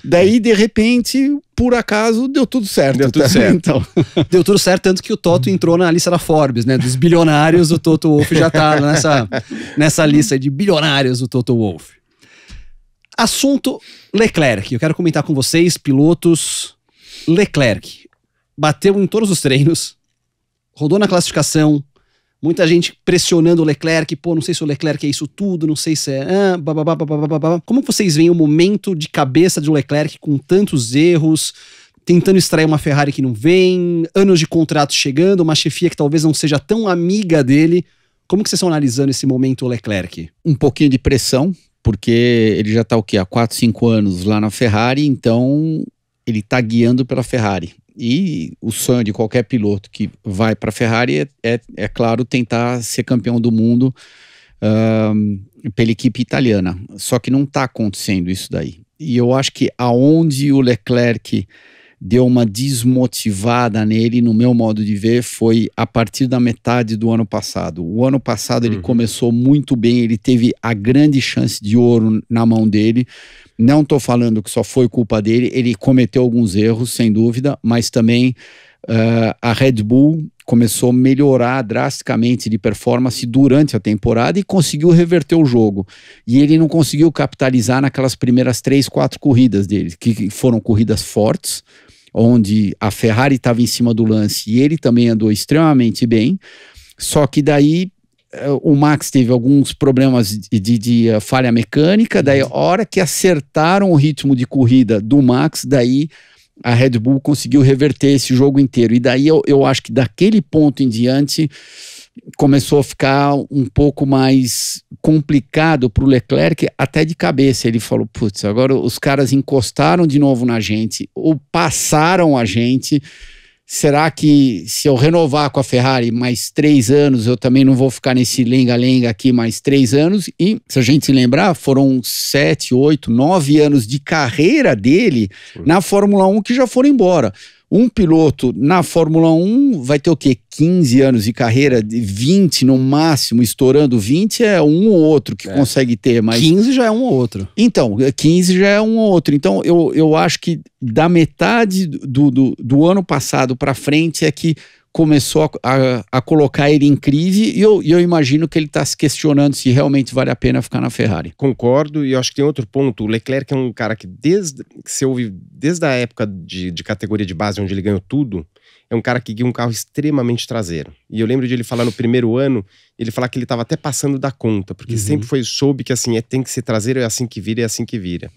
Daí, de repente, por acaso, deu tudo certo. Deu tudo tá? certo. Então. Deu tudo certo, tanto que o Toto entrou na lista da Forbes, né? Dos bilionários, o Toto Wolff já tá nessa, nessa lista de bilionários, o Toto Wolff. Assunto Leclerc. Eu quero comentar com vocês, pilotos. Leclerc bateu em todos os treinos, rodou na classificação, Muita gente pressionando o Leclerc, pô, não sei se o Leclerc é isso tudo, não sei se é. Ah, Como vocês veem o momento de cabeça de Leclerc com tantos erros, tentando extrair uma Ferrari que não vem, anos de contrato chegando, uma chefia que talvez não seja tão amiga dele? Como que vocês estão analisando esse momento Leclerc? Um pouquinho de pressão, porque ele já está o quê? Há 4, 5 anos lá na Ferrari, então ele está guiando pela Ferrari. E o sonho de qualquer piloto que vai para a Ferrari é, é, é, claro, tentar ser campeão do mundo uh, pela equipe italiana. Só que não está acontecendo isso daí. E eu acho que aonde o Leclerc deu uma desmotivada nele, no meu modo de ver, foi a partir da metade do ano passado. O ano passado ele uhum. começou muito bem, ele teve a grande chance de ouro na mão dele, não estou falando que só foi culpa dele, ele cometeu alguns erros, sem dúvida, mas também uh, a Red Bull começou a melhorar drasticamente de performance durante a temporada e conseguiu reverter o jogo. E ele não conseguiu capitalizar naquelas primeiras três, quatro corridas dele, que foram corridas fortes, onde a Ferrari estava em cima do lance e ele também andou extremamente bem. Só que daí o Max teve alguns problemas de, de, de, eh, falha mecânica, uhum. daí a hora que acertaram o ritmo de corrida do Max, daí a Red Bull conseguiu reverter esse jogo inteiro. E daí eu, eu acho que daquele ponto em diante começou a ficar um pouco mais complicado para o Leclerc, até de cabeça. Ele falou: putz, agora os caras encostaram de novo na gente, ou passaram a gente será que se eu renovar com a Ferrari mais três anos, eu também não vou ficar nesse lenga-lenga aqui mais três anos? E, se a gente se lembrar, foram sete, oito, nove anos de carreira dele na Fórmula 1 que já foram embora. Um piloto na Fórmula 1 vai ter o quê? 15 anos de carreira, 20 no máximo, estourando 20 é um ou outro que é. consegue ter, mas 15 já é um ou outro. Então, 15 é, já é um ou outro. Então, eu, eu acho que da metade do, do, do ano passado para frente é que começou a, a, a, colocar ele em crise e eu, eu imagino que ele está se questionando se realmente vale a pena ficar na Ferrari. Concordo e acho que tem outro ponto. O Leclerc é um cara que desde que se ouve desde a época de, de categoria de base onde ele ganhou tudo, é um cara que guia um carro extremamente traseiro. E eu lembro de ele falar no primeiro ano, ele falar que ele estava até passando da conta, porque uhum. sempre foi soube que assim é tem que ser traseiro é assim que vira é assim que vira.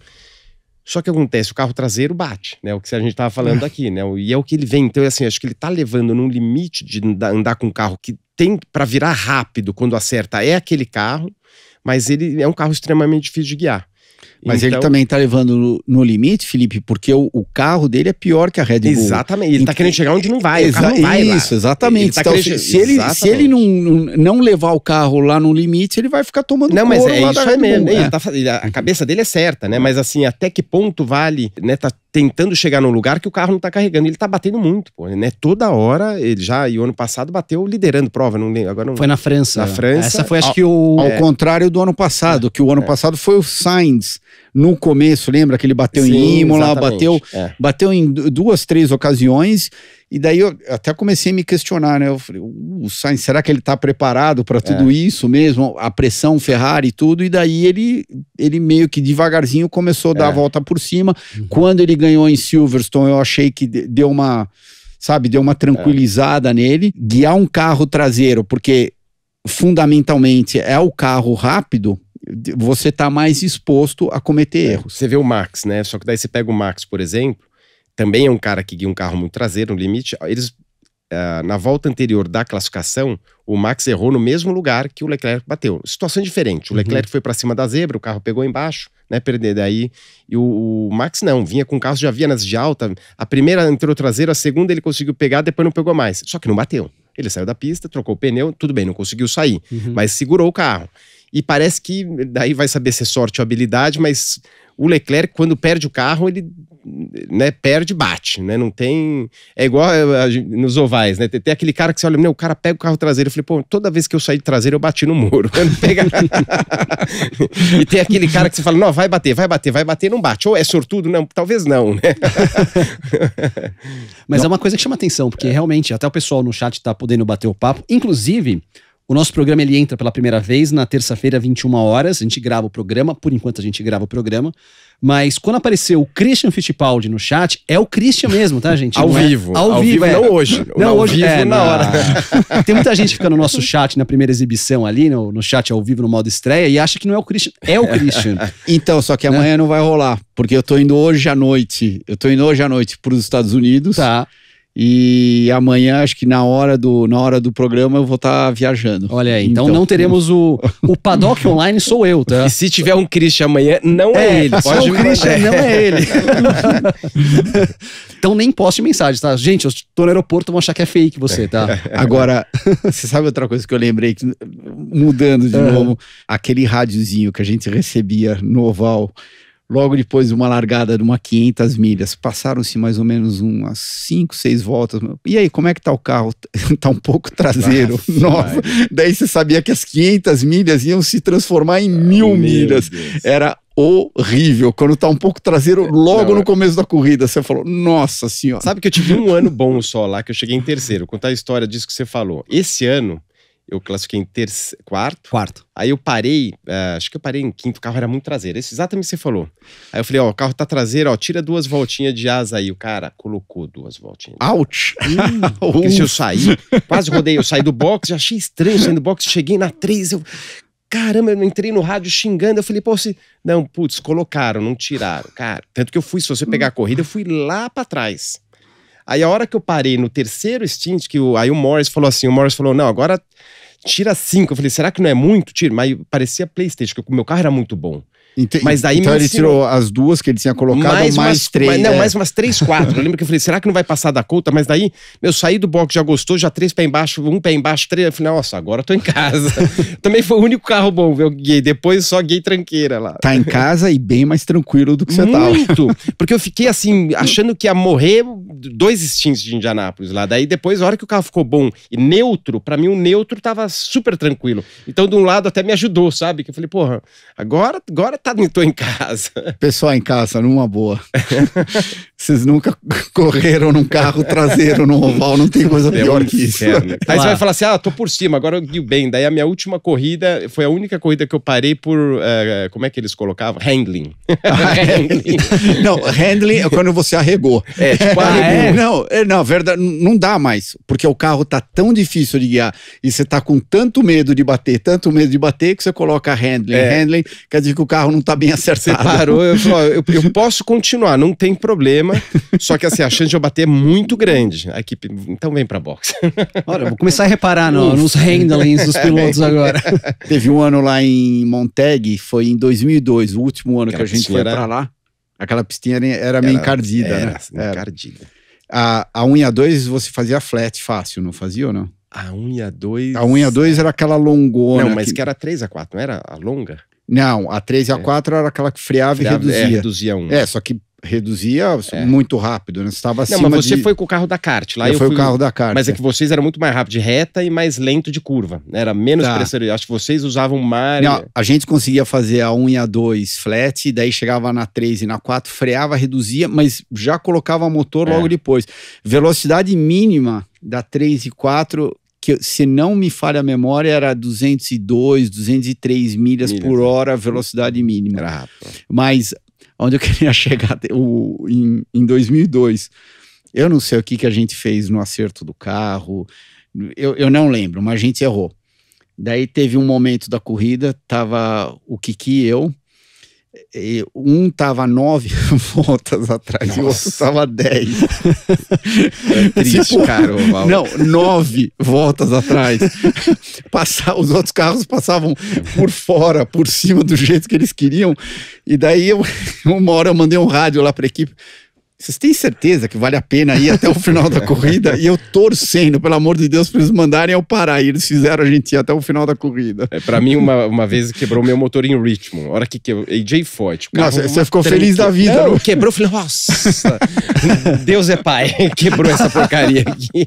Só que acontece, o carro traseiro bate, né? O que a gente estava falando ah. aqui, né? E é o que ele vem. Então, é assim, acho que ele está levando num limite de andar com um carro que tem para virar rápido quando acerta é aquele carro, mas ele é um carro extremamente difícil de guiar. Mas então, ele também está levando no, no, limite, Felipe, porque o, o, carro dele é pior que a Red Bull. Exatamente, ele está então, querendo chegar onde não vai, Exa não vai Isso, lá. exatamente. Ele tá então, querendo... se, ele, exatamente. se ele não, não levar o carro lá no limite, ele vai ficar tomando Não, mas é isso mesmo. Bull, né? tá, a cabeça dele é certa, né? Mas assim, até que ponto vale, né? Tá tentando chegar num lugar que o carro não tá carregando. Ele tá batendo muito, pô, né? Toda hora, ele já, e o ano passado bateu liderando prova, não lembro, agora não... Foi na França. Na França. Essa foi acho ao, que o... Ao é, contrário do ano passado, é, que o ano é. passado foi o Sainz no começo, lembra que ele bateu Sim, em Imola, bateu, é. bateu em duas, três ocasiões. E daí eu até comecei a me questionar, né? Eu falei, o uh, Sainz, será que ele está preparado para tudo é. isso mesmo? A pressão Ferrari e tudo. E daí ele, ele meio que devagarzinho começou a dar é. a volta por cima. Uhum. Quando ele ganhou em Silverstone, eu achei que deu uma, sabe, deu uma tranquilizada é. nele. Guiar um carro traseiro, porque fundamentalmente é o carro rápido, você está mais exposto a cometer é, erros. Você vê o Max, né? Só que daí você pega o Max, por exemplo, também é um cara que guia um carro muito traseiro, no limite. Eles ah, na volta anterior da classificação, o Max errou no mesmo lugar que o Leclerc bateu. Situação diferente. O uhum. Leclerc uhum. foi para cima da zebra, o carro pegou embaixo, né? Perder daí. E o, o, Max não, vinha com o carro, já via nas de alta. A primeira entrou traseiro, a segunda ele conseguiu pegar, depois não pegou mais. Só que não bateu. Ele saiu da pista, trocou o pneu, tudo bem, não conseguiu sair, uhum. mas segurou o carro. E parece que daí vai saber se é sorte ou habilidade, mas o Leclerc, quando perde o carro, ele né, perde bate, né? Não tem. É igual a, a, nos ovais, né? Tem, tem, aquele cara que você olha, meu, o cara pega o carro traseiro. Eu falei, pô, toda vez que eu saí de traseiro, eu bati no muro. Né? Pega... e tem aquele cara que você fala, não, vai bater, vai bater, vai bater, não bate. Ou é sortudo? Não, talvez não, né? Mas não. é uma coisa que chama atenção, porque é. realmente até o pessoal no chat tá podendo bater o papo. Inclusive, o nosso programa ele entra pela primeira vez na terça-feira, 21 horas. A gente grava o programa, por enquanto a gente grava o programa. Mas quando apareceu o Christian Fittipaldi no chat, é o Christian mesmo, tá, gente? ao é? vivo. Ao, ao vivo, vivo é. não hoje. Não, ao hoje vivo, é, na hora. Tem muita gente que fica no nosso chat, na primeira exibição ali, no, no chat ao vivo, no modo estreia, e acha que não é o Christian. É o Christian. então, só que né? amanhã né? não vai rolar, porque eu tô indo hoje à noite. Eu tô indo hoje à noite para Estados Unidos. Tá. E amanhã, acho que na hora do, na hora do programa, eu vou estar tá viajando. Olha aí, então, então, não teremos o, o paddock online, sou eu, tá? E se tiver um Christian amanhã, não é, é ele. Pode o Christian não é, é. ele. então nem poste mensagem, tá? Gente, eu tô no aeroporto, vão achar que é fake você, tá? Agora, você sabe outra coisa que eu lembrei, mudando de uhum. novo, aquele rádiozinho que a gente recebia no Oval Logo depois de uma largada de uma 500 milhas, passaram-se mais ou menos umas 5, 6 voltas. E aí, como é que tá o carro? tá um pouco traseiro. Nossa, Daí você sabia que as 500 milhas iam se transformar em ah, mil milhas. Deus. Era horrível. Quando tá um pouco traseiro, logo não, no é. começo da corrida, você falou, nossa senhora. Sabe que eu tive um ano bom só lá, que eu cheguei em terceiro. Contar a história disso que você falou. Esse ano, eu classifiquei em terceiro, quarto. Quarto. Aí eu parei, uh, acho que eu parei em quinto, o carro era muito traseiro. Isso exatamente que você falou. Aí eu falei, ó, o carro tá traseiro, ó, tira duas voltinhas de asa aí. O cara colocou duas voltinhas. Out! Hum, porque hum. se eu sair, quase rodei, eu saí do box, já achei estranho saindo do box, cheguei na três, eu caramba, eu entrei no rádio xingando. Eu falei, pô, se... não, putz, colocaram, não tiraram. Cara, tanto que eu fui, se você pegar a corrida, eu fui lá para trás. Aí a hora que eu parei no terceiro stint, que o, aí o Morris falou assim, o Morris falou, não, agora tira cinco. Eu falei, será que não é muito? Tira, mas parecia Playstation, porque o meu carro era muito bom. Mas daí então ele ensinou... tirou as duas que ele tinha colocado, mais, mais umas, três. Mas, não, é. mais umas três, quatro. eu lembro que eu falei, será que não vai passar da conta? Mas daí, meu, saí do box, já gostou, já três pé embaixo, um pé embaixo, três. Eu falei, nossa, agora eu tô em casa. Também foi o único carro bom, viu gay Depois só gay tranqueira lá. Tá em casa e bem mais tranquilo do que você tava. Muito! Porque eu fiquei assim, achando que ia morrer dois extintos de Indianápolis lá. Daí depois, a hora que o carro ficou bom e neutro, para mim o neutro tava super tranquilo. Então, de um lado até me ajudou, sabe? Que eu falei, porra, agora, agora Tá, tô em casa. Pessoal em casa, numa boa. Vocês nunca correram num carro traseiro, num oval, não tem coisa é pior um que isso. Tá Aí você vai falar assim: ah, tô por cima, agora eu guio bem. Daí a minha última corrida foi a única corrida que eu parei por. Uh, como é que eles colocavam? Handling. não, handling é quando você arregou. É, tipo, ah, É? Não, é, verdade, não dá mais, porque o carro tá tão difícil de guiar e você tá com tanto medo de bater, tanto medo de bater, que você coloca handling. É. Handling quer dizer que o carro não está bem acertado. Você parou, eu, falei, eu, eu, posso continuar, não tem problema. Só que assim, a chance de eu bater é muito grande. A equipe, então vem pra boxe. Olha, vou começar a reparar no, nos handlings dos é pilotos agora. Teve um ano lá em Monteg, foi em 2002, o último ano aquela que a gente foi para lá. Aquela pistinha era, era meio encardida, era, né? Assim, era. Encardida. A, a 1 e a 2 você fazia flat fácil, não fazia ou não? A 1 e a 2. A 1 e a 2 era aquela longona. Não, mas que, que era 3 a 4, não era a longa? Não, a 3 e a é. 4 era aquela que freava, freava e é, reduzia. É, reduzia um. É, só que reduzia é. muito rápido, né? Você estava acima Não, mas você de... foi com o carro da kart. Lá eu, eu fui o carro da kart. Mas é, é que vocês eram muito mais rápido de reta e mais lento de curva. Né? Era menos tá. pressão. Acho que vocês usavam mais... Não, a gente conseguia fazer a 1 e a 2 flat, daí chegava na 3 e na 4, freava, reduzia, mas já colocava motor é. logo é. depois. Velocidade mínima da 3 e 4 que se não me falha a memória, era 202, 203 milhas, milhas por né? hora, velocidade uhum. mínima. Mas onde eu queria chegar o, em, em 2002, eu não sei o que, que a gente fez no acerto do carro, eu, eu não lembro, mas a gente errou. Daí teve um momento da corrida, tava o Kiki e eu, um tava nove voltas atrás Nossa. e o outro tava dez. é tipo, triste, tipo, cara. Não, nove voltas atrás. Passar, os outros carros passavam por fora, por cima, do jeito que eles queriam. E daí, eu, uma hora eu mandei um rádio lá pra equipe. Vocês têm certeza que vale a pena ir até o final da corrida? E eu torcendo, pelo amor de Deus, para eles mandarem eu parar. E eles fizeram a gente ir até o final da corrida. É, para mim, uma, uma vez quebrou meu motor em Richmond. Hora que quebrou. AJ Forte. Nossa, você ficou feliz da vida. Não, né? quebrou. Eu falei, nossa, Deus é pai. Quebrou essa porcaria aqui.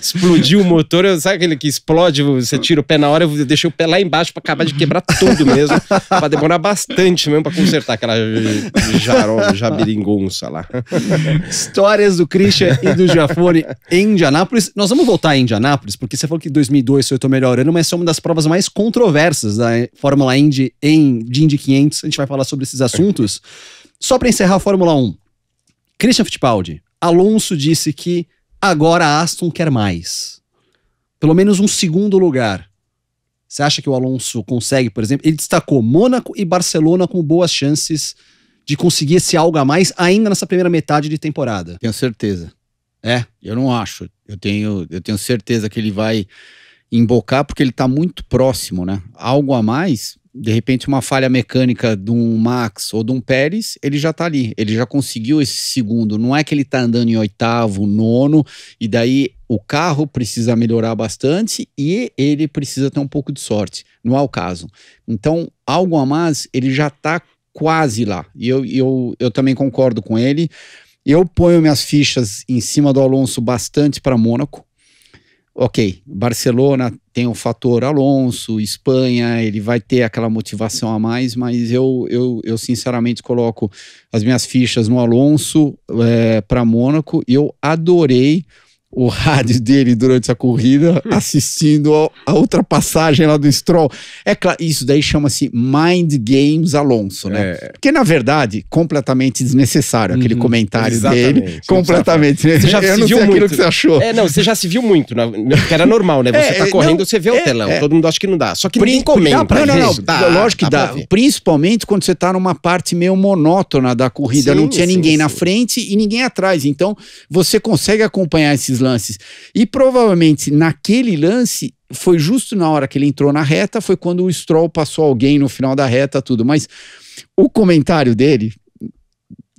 Explodiu o motor. Eu, sabe aquele que explode, você tira o pé na hora, eu deixei o pé lá embaixo para acabar de quebrar tudo mesmo. para demorar bastante mesmo para consertar aquela eh, jabiringonça lá. Histórias do Christian e do Giafone em Indianápolis. Nós vamos voltar em Indianápolis, porque você falou que 2002 foi o teu melhor ano, mas é uma das provas mais controversas da Fórmula Indy em de Indy 500. A gente vai falar sobre esses assuntos. Só para encerrar a Fórmula 1. Christian Fittipaldi, Alonso disse que agora a Aston quer mais. Pelo menos um segundo lugar. Você acha que o Alonso consegue, por exemplo? Ele destacou Mônaco e Barcelona com boas chances de conseguir esse algo a mais ainda nessa primeira metade de temporada. Tenho certeza. É, eu não acho. Eu tenho, eu tenho certeza que ele vai embocar porque ele está muito próximo, né? Algo a mais, de repente uma falha mecânica de um Max ou de um Pérez, ele já tá ali, ele já conseguiu esse segundo. Não é que ele tá andando em oitavo, nono, e daí o carro precisa melhorar bastante e ele precisa ter um pouco de sorte. Não é o caso. Então, algo a mais, ele já tá quase lá. E eu, eu, eu também concordo com ele. Eu ponho minhas fichas em cima do Alonso bastante para Mônaco. Ok, Barcelona tem o fator Alonso, Espanha, ele vai ter aquela motivação a mais, mas eu, eu, eu sinceramente coloco as minhas fichas no Alonso é, eh, para Mônaco. Eu adorei o rádio dele durante a corrida, hum. assistindo a a ultrapassagem lá do Stroll. É claro, isso daí chama-se Mind Games Alonso, né? É. Porque, na verdade, completamente desnecessário aquele uhum, comentário exatamente. dele. Completamente. Você já Eu se viu muito. que você achou. É, não, você já se viu muito, porque era normal, né? É, você tá é, tá correndo, não, você vê é, o telão. É. Todo mundo acha que não dá. Só que nem comenta. Dá não, não, é não. Dá, lógico que dá. dá. Principalmente quando você tá numa parte meio monótona da corrida. Sim, não tinha sim, ninguém sim. na frente e ninguém atrás. Então, você consegue acompanhar esses lances. E provavelmente naquele lance foi justo na hora que ele entrou na reta, foi quando o Stroll passou alguém no final da reta, tudo. Mas o comentário dele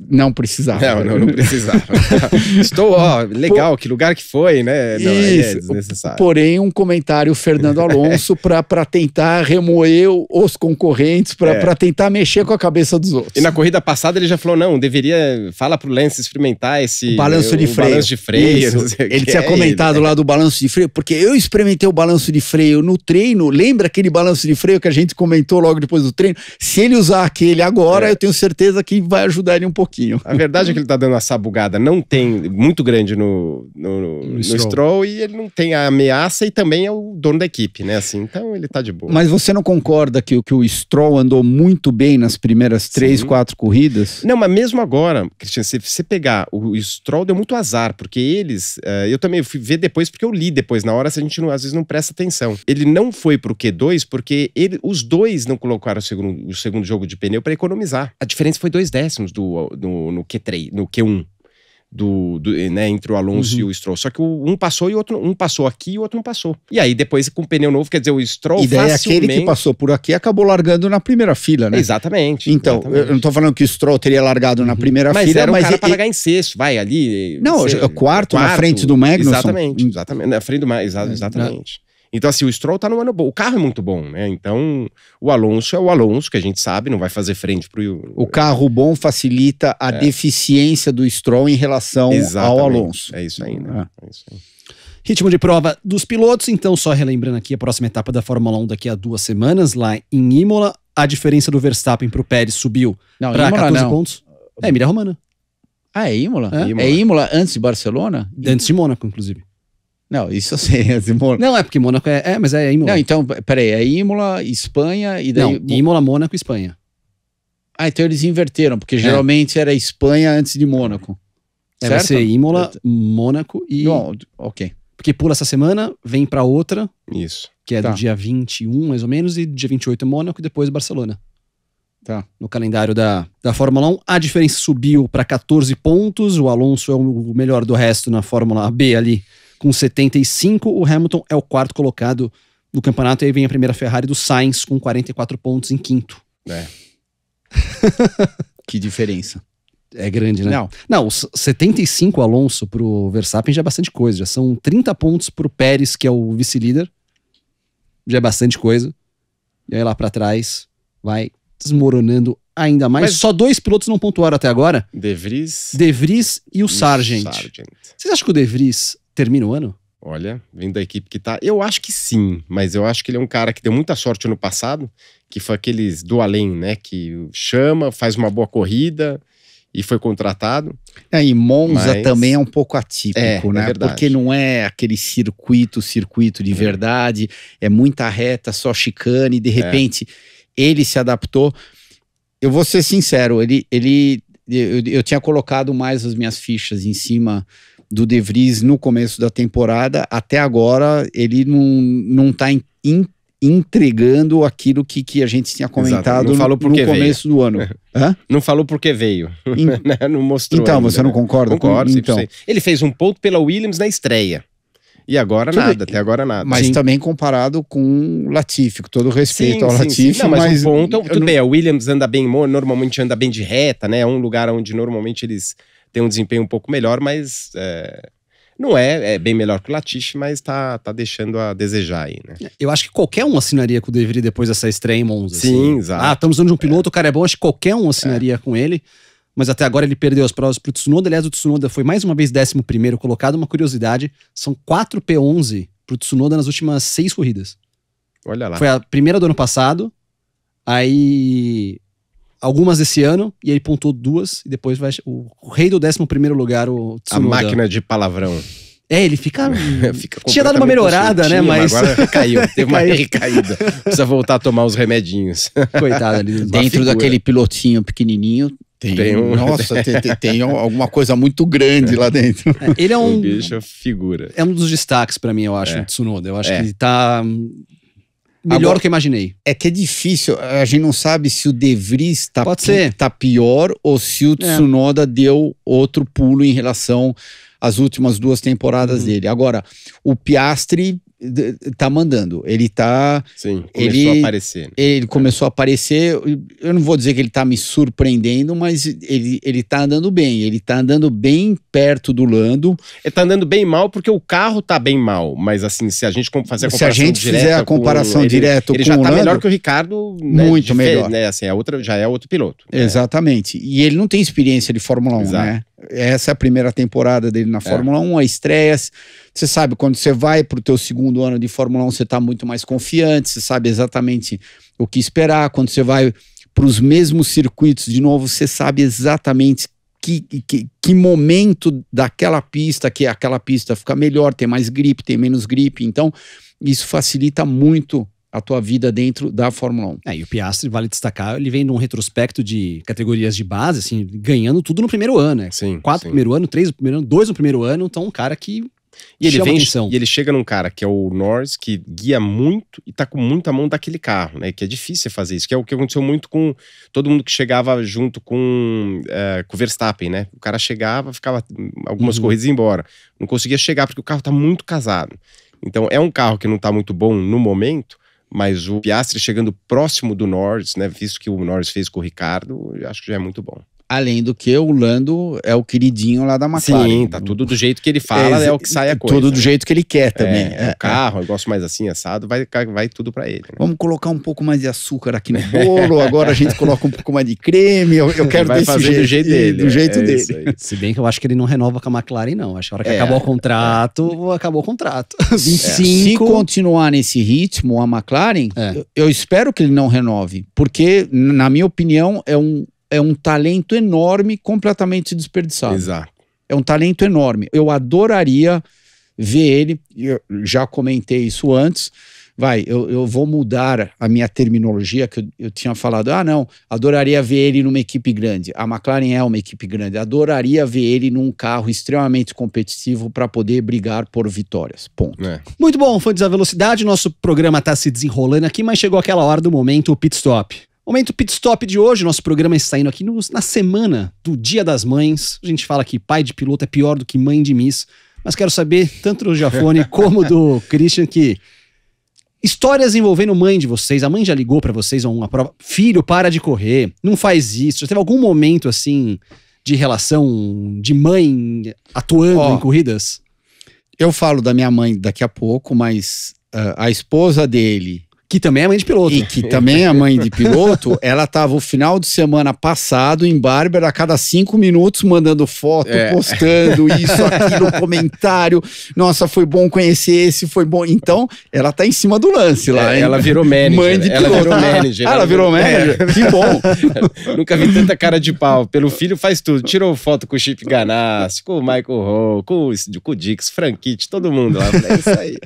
não precisava. Não, não, não precisava. Estou, ó, legal, Por... que lugar que foi, né? Não, é, é Isso. É desnecessário. Porém, um comentário Fernando Alonso para tentar remoer os concorrentes, para é. tentar mexer com a cabeça dos outros. E na corrida passada ele já falou: não, deveria. Fala pro Lance experimentar esse. Balanço de freio. Balanço de freio. Ele tinha é comentado ele, lá do balanço de freio, porque eu experimentei o balanço de freio no treino. Lembra aquele balanço de freio que a gente comentou logo depois do treino? Se ele usar aquele agora, é. eu tenho certeza que vai ajudar ele um pouco pouquinho. A verdade é que ele tá dando essa bugada, não tem muito grande no, no, no, no, Stroll. Stroll. e ele não tem a ameaça e também é o dono da equipe, né? Assim, então ele tá de boa. Mas você não concorda que, que o Stroll andou muito bem nas primeiras três, Sim. quatro corridas? Não, mas mesmo agora, Cristian, se você pegar, o Stroll deu muito azar, porque eles. Uh, eu também fui ver depois, porque eu li depois, na hora, se a gente não, às vezes não presta atenção. Ele não foi pro Q2 porque ele, os dois não colocaram o segundo, o segundo jogo de pneu para economizar. A diferença foi dois décimos do, no, no Q3, no Q1. Do, do, né, entre o Alonso uhum. e o Stroll. Só que o, um passou e o outro um passou aqui e o outro não passou. E aí depois com o pneu novo, quer dizer, o Stroll e daí facilmente... aquele que passou por aqui acabou largando na primeira fila, né? Exatamente. Então, exatamente. eu não estou falando que o Stroll teria largado uhum. na primeira mas fila, era um mas era para largar em sexto, vai ali. Não, sei, quarto, quarto, na frente do Magnussen. Exatamente, hum. exatamente, na frente do Magnussen, é. exatamente. Então, assim, o Stroll tá no ano bom. O carro é muito bom, né? Então, o Alonso é o Alonso, que a gente sabe, não vai fazer frente pro. O carro bom facilita a é. deficiência do Stroll em relação Exatamente. ao Alonso. É isso aí, né? É. é isso aí. Ritmo de prova dos pilotos, então, só relembrando aqui a próxima etapa da Fórmula 1 daqui a duas semanas, lá em Imola, a diferença do Verstappen pro Pérez subiu para 14 não. pontos. É, Emília Romana. Ah, é Imola? É, é Imola é antes de Barcelona? Antes de Mônaco, inclusive. Não, isso é de Mônaco. Não, é porque Mônaco é, é, mas é Imola. Não, então, peraí, é Imola, Espanha e daí... Não, Imola, Mônaco e Espanha. Ah, então eles inverteram, porque é. geralmente era Espanha antes de Mônaco. É, certo? vai ser Imola, Mônaco e... Não, ok. Porque pula essa semana, vem para outra. Isso. Que é tá. do dia 21, mais ou menos, e dia 28 Mônaco e depois Barcelona. Tá. No calendário da, da Fórmula 1, a diferença subiu para 14 pontos. O Alonso é o melhor do resto na Fórmula B ali com 75. O Hamilton é o quarto colocado no campeonato. E aí vem a primeira Ferrari do Sainz com 44 pontos em quinto. É. que diferença. É grande, né? Não, não 75 Alonso pro Verstappen já é bastante coisa. Já são 30 pontos pro Pérez, que é o vice-líder. Já é bastante coisa. E aí lá para trás vai desmoronando ainda mais. Mas... Só dois pilotos não pontuaram até agora. De Vries. De Vries e o Sargent. Sargent. Vocês acham que o De Vries termina o ano? Olha, vindo da equipe que tá. Eu acho que sim, mas eu acho que ele é um cara que deu muita sorte no passado, que foi aqueles do além, né? Que chama, faz uma boa corrida e foi contratado. É, e Monza mas... também é um pouco atípico, é, é né? É Porque não é aquele circuito, circuito de é. verdade, é muita reta, só chicane, de é. repente ele se adaptou. Eu vou ser sincero, ele, ele eu, eu tinha colocado mais as minhas fichas em cima do De Vries no começo da temporada, até agora ele não, não tá entregando aquilo que, que a gente tinha comentado no começo veio. do ano. Hã? Não falou porque veio. In... Né, não mostrou. Então, ainda, você não né? concorda? Concordo, com... então. Ele fez um ponto pela Williams na estreia. E agora Tudo, nada, até agora nada. Mas sim. também comparado com o Latifi, com todo respeito sim, ao sim, Latifi. Não, mas, mas um ponto, tudo não... bem, a Williams anda bem, normalmente anda bem de reta, né? É um lugar onde normalmente eles tem um desempenho um pouco melhor, mas é, não é, é bem melhor que o Latifi, mas tá, tá deixando a desejar aí, né? É, eu acho que qualquer um assinaria com o Devry depois dessa estreia em Monza. Assim. Sim, assim. exato. Ah, estamos usando de um piloto, é. o cara é bom, acho que qualquer um assinaria é. com ele. Mas até agora ele perdeu as provas pro Tsunoda. Aliás, o Tsunoda foi mais uma vez 11 primeiro colocado. Uma curiosidade, são 4 P11 pro Tsunoda nas últimas seis corridas. Olha lá. Foi a primeira do ano passado, aí algumas esse ano e ele pontuou duas e depois vai o, rei do 11 primeiro lugar o Tsunoda. A máquina de palavrão. É, ele fica. fica Tinha dado uma melhorada, né? Mas. Agora caiu, teve uma recaída. Precisa voltar a tomar os remedinhos. Coitado ali. Né? Dentro daquele pilotinho pequenininho. Tem, tem um... Nossa, tem, tem, tem, alguma coisa muito grande lá dentro. É, ele é um. O bicho é figura. É um dos destaques para mim, eu acho, é. Tsunoda. Eu acho é. que ele tá melhor Agora, do que imaginei. É que é difícil, a gente não sabe se o De Vries tá, tá pior ou se o é. Tsunoda é. deu outro pulo em relação às últimas duas temporadas uhum. dele. Agora, o Piastri tá mandando. Ele tá. Sim, começou ele, a aparecer. Ele começou a aparecer. Eu não vou dizer que ele tá me surpreendendo, mas ele, ele tá andando bem. Ele tá andando bem perto do Lando. Ele tá andando bem mal porque o carro tá bem mal. Mas assim, se a gente fazer a comparação. Se a gente fizer a comparação com, direto ele, ele, já tá Lando, melhor que o Ricardo. Né, muito melhor. Né, assim, é outra, já é outro piloto. Né. Exatamente. E ele não tem experiência de Fórmula 1, né? Exato. né? essa é a primeira temporada dele na é. Fórmula é. 1, a estreias. Você sabe, quando você vai para o teu segundo ano de Fórmula 1, você está muito mais confiante, você sabe exatamente o que esperar. Quando você vai para os mesmos circuitos de novo, você sabe exatamente que, que, que, momento daquela pista, que aquela pista fica melhor, tem mais gripe, tem menos gripe. Então, isso facilita muito a tua vida dentro da Fórmula 1. É, e o Piastri, vale destacar, ele vem de um retrospecto de categorias de base, assim, ganhando tudo no primeiro ano, né? Sim, Quatro sim. no primeiro ano, três no primeiro ano, dois no primeiro ano, então um cara que e ele Chama vem atenção. e ele chega num cara que é o Norris, que guia muito e tá com muita mão daquele carro, né? Que é difícil fazer isso, que é o que aconteceu muito com todo mundo que chegava junto com, é, com o Verstappen, né? O cara chegava, ficava algumas uhum. corridas embora. Não conseguia chegar porque o carro tá muito casado. Então é um carro que não tá muito bom no momento, mas o Piastri chegando próximo do Norris, né, visto que o Norris fez com o Ricardo, acho que já é muito bom. Além do que o Lando é o queridinho lá da McLaren. Sim, né? tá tudo do jeito que ele fala, é, é o que sai a coisa. Tudo do né? jeito que ele quer é, também. É, é, carro, eu gosto mais assim, assado, vai, vai tudo para ele. Né? Vamos colocar um pouco mais de açúcar aqui no bolo, agora a gente coloca um pouco mais de creme, eu, eu quero vai desse fazer jeito, do jeito dele. Do é, jeito é dele. Se bem que eu acho que ele não renova com a McLaren, não. Acho que a hora que acabou o contrato, acabou o contrato. cinco. Se continuar nesse ritmo, a McLaren, eu, eu espero que ele não renove, porque, na minha opinião, é um é um talento enorme completamente desperdiçado. Exato. É um talento enorme. Eu adoraria ver ele, eu já comentei isso antes. Vai, eu, eu vou mudar a minha terminologia, que eu, eu tinha falado, ah, não, adoraria ver ele numa equipe grande. A McLaren é uma equipe grande. Adoraria ver ele num carro extremamente competitivo para poder brigar por vitórias. Ponto. É. Muito bom, fãs da velocidade. Nosso programa está se desenrolando aqui, mas chegou aquela hora do momento, o pit stop. Momento pit stop de hoje. Nosso programa está indo aqui na semana do Dia das Mães. A gente fala que pai de piloto é pior do que mãe de miss. Mas quero saber, tanto do Jafone como do Christian, que Histórias envolvendo mãe de vocês, a mãe já ligou para vocês uma prova, filho, para de correr, não faz isso. Já teve algum momento assim de relação de mãe atuando oh, em corridas? Eu falo da minha mãe daqui a pouco, mas uh, a esposa dele que também é mãe de piloto. E que também é mãe de piloto, ela tava o final de semana passado em Bárbara, a cada cinco minutos, mandando foto, é. postando isso, aquilo, comentário. Nossa, foi bom conhecer esse, foi bom. Então, ela tá em cima do lance lá. É, ela virou manager. Mãe de ela piloto. Virou manager, ah, ela, ela virou manager. É. virou manager? Que bom. Nunca vi tanta cara de pau. Pelo filho faz tudo. Tirou foto com o Chip Ganassi, com o Michael Hall, com, com o Dix, Franquite, todo mundo lá. é isso aí.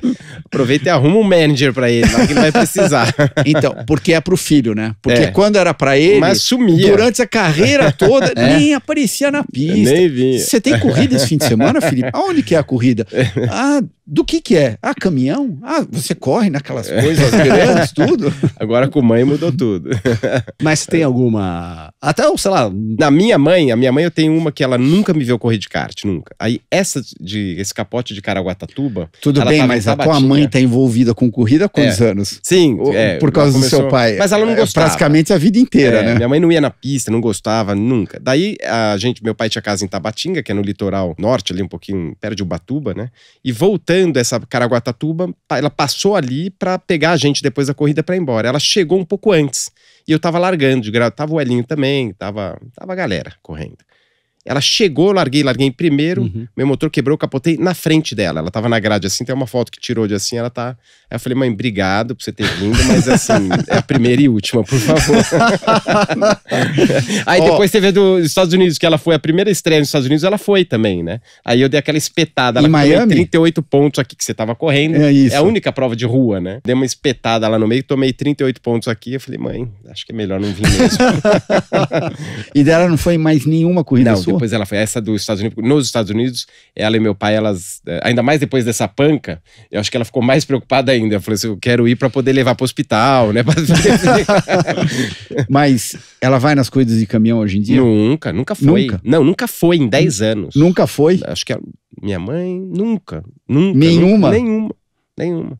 Aproveita e arruma um manager pra ele, lá, que vai precisar precisar. Então, porque é pro filho, né? Porque é. quando era para ele, Mas sumia. durante a carreira é. toda, é. nem aparecia na pista. Nem vinha. Você tem corrida esse fim de semana, Felipe? Aonde que é a corrida? É. Ah, do que que é? Ah, caminhão? Ah, você corre naquelas é. coisas grandes, tudo? Agora com mãe mudou tudo. Mas tem alguma... Até, sei lá... Na minha mãe, a minha mãe eu tenho uma que ela nunca me viu correr de kart, nunca. Aí essa, de esse capote de Caraguatatuba... Tudo bem, mas a tua mãe tá envolvida com corrida há quantos é. anos? Sim. O, é, por causa começou... do seu pai. Mas ela não é, gostava. Praticamente a vida inteira, é, né? Minha mãe não ia na pista, não gostava, nunca. Daí, a gente, meu pai tinha casa em Tabatinga, que é no litoral norte, ali um pouquinho, perto de Ubatuba, né? E voltando essa Caraguatatuba, ela passou ali para pegar a gente depois da corrida para ir embora. Ela chegou um pouco antes e eu tava largando de grau, tava o Elinho também, tava, tava a galera correndo. Ela chegou, larguei, larguei em primeiro, uhum. meu motor quebrou, capotei na frente dela. Ela tava na grade assim, tem uma foto que tirou de assim, ela tá. Aí eu falei, mãe, obrigado por você ter vindo, mas assim, é a primeira e última, por favor. Aí oh. depois teve a dos Estados Unidos, que ela foi a primeira estreia nos Estados Unidos, ela foi também, né? Aí eu dei aquela espetada. Ela em Miami? 38 pontos aqui que você tava correndo. É isso. É a única prova de rua, né? Dei uma espetada lá no meio, tomei 38 pontos aqui. Eu falei, mãe, acho que é melhor não vir mesmo. e dela não foi mais nenhuma corrida não, sua? Pô. Depois ela foi essa dos Estados Unidos. Nos Estados Unidos, ela e meu pai, elas. Eh, ainda mais depois dessa panca, eu acho que ela ficou mais preocupada ainda. Ela falou assim: eu quero ir para poder levar para o hospital, né? Mas ela vai nas coisas de caminhão hoje em dia? Nunca, nunca foi. Nunca. Não, nunca foi em 10 anos. Nunca foi? Acho que minha mãe, nunca. Nunca. Nenhuma? Nunca, nenhuma. Nenhuma.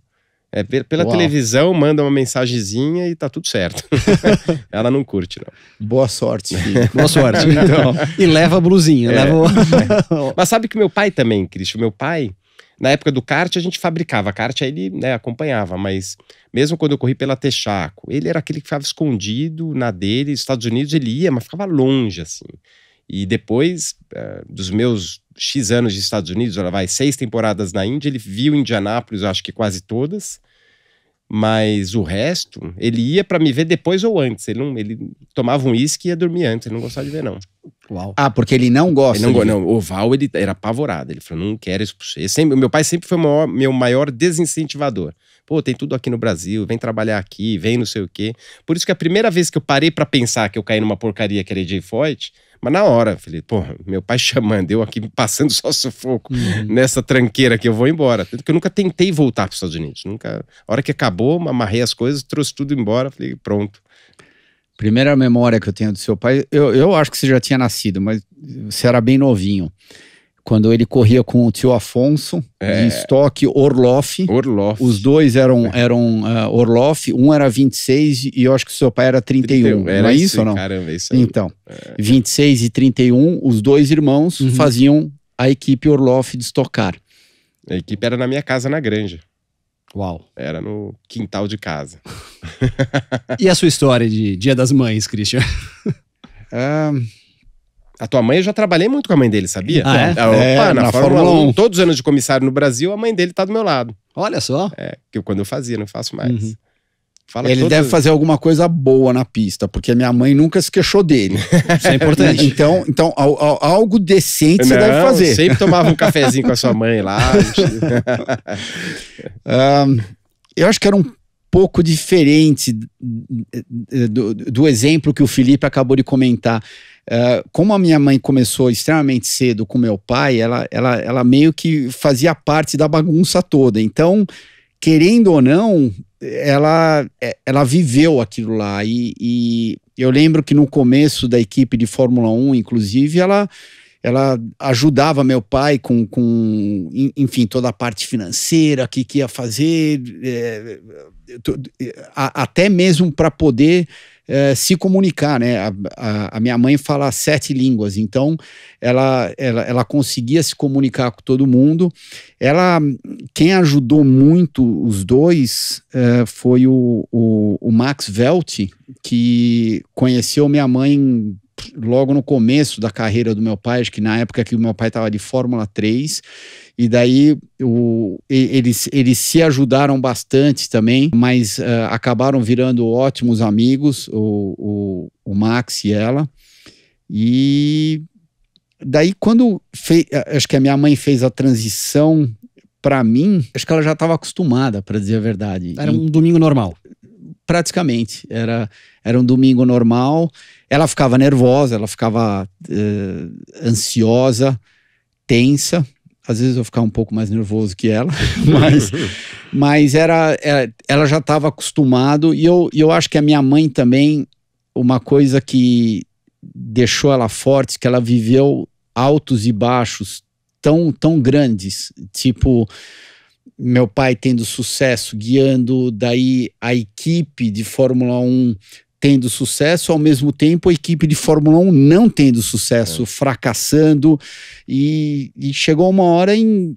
É, pela Uau. televisão, manda uma mensagenzinha e tá tudo certo. Ela não curte, não. Boa sorte, filho. Boa sorte. então. E leva a blusinha. É. Leva o... Mas sabe que meu pai também, Cristo, meu pai, na época do kart a gente fabricava kart, aí ele né, acompanhava, mas mesmo quando eu corri pela Texaco, ele era aquele que ficava escondido na dele, Estados Unidos ele ia, mas ficava longe, assim. E depois eh, dos meus X anos de Estados Unidos, ela vai seis temporadas na Índia, ele viu Indianápolis, acho que quase todas. Mas o resto, ele ia para me ver depois ou antes. Ele, não, ele tomava um uísque e ia dormir antes. Ele não gostava de ver, não. Uau. Ah, porque ele não gosta. Ele não, não, o Val ele era apavorado. Ele falou: não quero isso você. Sempre, meu pai sempre foi maior, meu maior desincentivador. Pô, tem tudo aqui no Brasil, vem trabalhar aqui, vem não sei o quê. Por isso que a primeira vez que eu parei para pensar que eu caí numa porcaria que era Jay Foyt, mas na hora, falei, pô, meu pai chamando, eu aqui passando só sufoco uhum. nessa tranqueira que eu vou embora. Tanto que eu nunca tentei voltar para os Estados Unidos. Nunca. A hora que acabou, amarrei as coisas, trouxe tudo embora, falei, pronto. Primeira memória que eu tenho do seu pai, eu, eu acho que você já tinha nascido, mas você era bem novinho quando ele corria com o tio Afonso, é. de estoque Orloff. Orloff. Os dois eram, é. eram uh, Orloff, um era 26 e eu acho que o seu pai era 31. 31. Era não é isso ou não? Caramba, isso aí. Então, é. 26 e 31, os dois irmãos uhum. faziam a equipe Orloff de estocar. A equipe era na minha casa na granja. Uau. Era no quintal de casa. e a sua história de Dia das Mães, Christian? um... Ah, a tua mãe, eu já trabalhei muito com a mãe dele, sabia? Ah, é? é opa, é, na, na Fórmula, Fórmula 1. 1, todos os anos de comissário no Brasil, a mãe dele tá do meu lado. Olha só. É, que quando eu fazia, não faço mais. Uhum. Fala ele deve fazer alguma coisa boa na pista, porque minha mãe nunca se queixou dele. Isso é importante. então, então algo decente não, você deve fazer. Sempre tomava um cafezinho com a sua mãe lá. um, eu acho que era um pouco diferente do, do exemplo que o Felipe acabou de comentar. Ah, como a minha mãe começou extremamente cedo com meu pai, ela, ela, ela meio que fazia parte da bagunça toda. Então, querendo ou não, ela, é, ela viveu aquilo lá. E, e eu lembro que no começo da equipe de Fórmula 1, inclusive, ela ela ajudava meu pai com, com enfim, toda a parte financeira, o que, que ia fazer, é, até mesmo para poder é, se comunicar, né? A, a, a, minha mãe fala sete línguas, então ela, ela, ela conseguia se comunicar com todo mundo. Ela, quem ajudou muito os dois é, foi o, o, o Max Velt, que conheceu minha mãe logo no começo da carreira do meu pai, acho que na época que o meu pai estava de Fórmula 3, e daí o, eles, eles se ajudaram bastante também, mas uh, acabaram virando ótimos amigos, o, o, o Max e ela. E daí quando acho que a minha mãe fez a transição para mim, acho que ela já estava acostumada, para dizer a verdade. Era um e, domingo normal. Praticamente, era era um domingo normal ela ficava nervosa, ela ficava uh, ansiosa, tensa. Às vezes eu ficava um pouco mais nervoso que ela, mas, mas era, é, ela já estava acostumado e eu, eu acho que a minha mãe também uma coisa que deixou ela forte, que ela viveu altos e baixos tão tão grandes, tipo meu pai tendo sucesso guiando, daí a equipe de Fórmula 1 tendo sucesso, ao mesmo tempo a equipe de Fórmula 1 não tendo sucesso, é. fracassando. E, e chegou uma hora em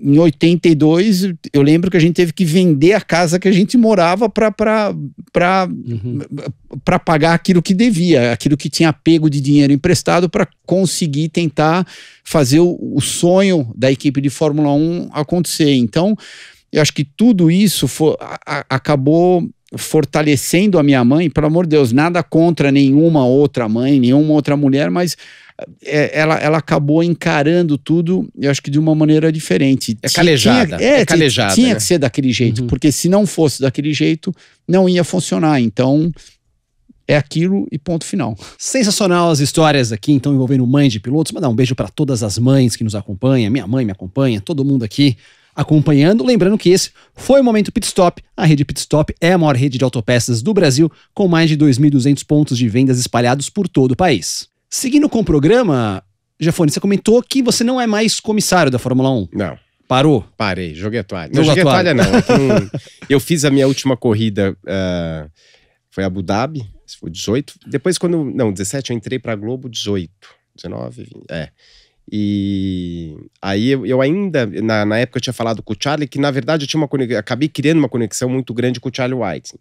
em 82, eu lembro que a gente teve que vender a casa que a gente morava para uhum. pagar aquilo que devia, aquilo que tinha pego de dinheiro emprestado para conseguir tentar fazer o, o, sonho da equipe de Fórmula 1 acontecer. Então, eu acho que tudo isso foi, a, a, acabou fortalecendo a minha mãe, pelo amor de Deus, nada contra nenhuma outra mãe, nenhuma outra mulher, mas é, ela, ela acabou encarando tudo, eu acho que de uma maneira diferente. É calejada. Tinha, é, é calejada. Tinha né? que ser daquele jeito, uhum. porque se não fosse daquele jeito, não ia funcionar. Então, é aquilo e ponto final. Sensacional as histórias aqui, então, envolvendo mãe de pilotos. Mandar um beijo para todas as mães que nos acompanham. Minha mãe me acompanha, todo mundo aqui acompanhando. Lembrando que esse foi o Momento Pit Stop. A rede Pit Stop é a maior rede de autopeças do Brasil, com mais de 2.200 pontos de vendas espalhados por todo o país. Seguindo com o programa, Jafone, você comentou que você não é mais comissário da Fórmula 1. Não. Parou? Parei, joguei a toalha. Não, joguei a toalha, não. É eu fiz a minha última corrida, uh... foi Abu Dhabi, foi 18. Depois, quando. Não, 17, eu entrei pra Globo 18. 19, 20. É. E aí eu, ainda, na, na, época eu tinha falado com o Charlie, que na verdade eu tinha uma conexão, acabei criando uma conexão muito grande com o Charlie White.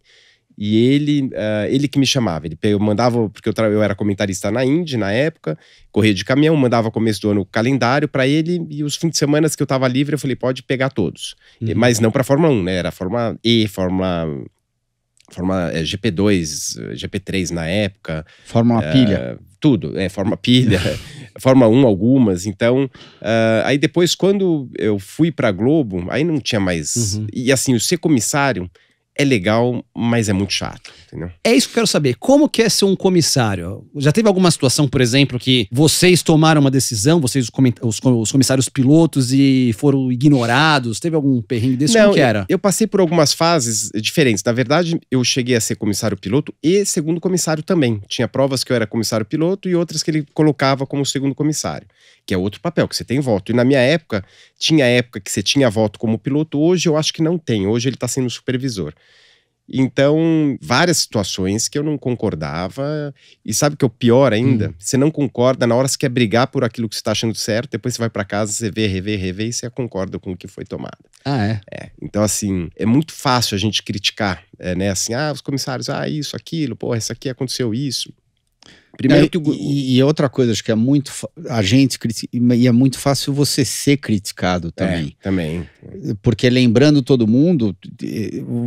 E ele, uh, ele que me chamava, ele eu mandava, porque eu, eu era comentarista na Indy na época, corria de caminhão, mandava começo do ano o calendário para ele e os fins de semana que eu estava livre eu falei, pode pegar todos. Uhum. Mas não para Fórmula 1, né? Era Fórmula E, Fórmula Fórmula é, GP2, GP3 na época. Fórmula é, pilha. Tudo, é, forma pilha, forma 1 algumas. Então, uh, aí depois, quando eu fui para Globo, aí não tinha mais. Uhum. E assim, o ser comissário é legal, mas é muito chato, entendeu? É isso que eu quero saber. Como que é ser um comissário? Já teve alguma situação, por exemplo, que vocês tomaram uma decisão, vocês os comissários pilotos e foram ignorados? Teve algum perrengue desse? Não, Como que era? Eu, eu passei por algumas fases diferentes. Na verdade, eu cheguei a ser comissário piloto e segundo comissário também. Tinha provas que eu era comissário piloto e outras que ele colocava como segundo comissário, que é outro papel, que você tem voto. E na minha época, tinha época que você tinha voto como piloto, hoje eu acho que não tem. Hoje ele está sendo supervisor. Então, várias situações que eu não concordava. E sabe que é o pior ainda? Hum. Você não concorda, na hora você quer brigar por aquilo que você está achando certo, depois você vai para casa, você vê, revê, revê e você concorda com o que foi tomado. Ah, é? é. Então, assim, é muito fácil a gente criticar, é, né? Assim, ah, os comissários, ah, isso, aquilo, porra, isso aqui aconteceu isso. Primeiro é, que o... e, e, outra coisa, acho que é muito a gente e é muito fácil você ser criticado é, também. É, também. Porque lembrando todo mundo,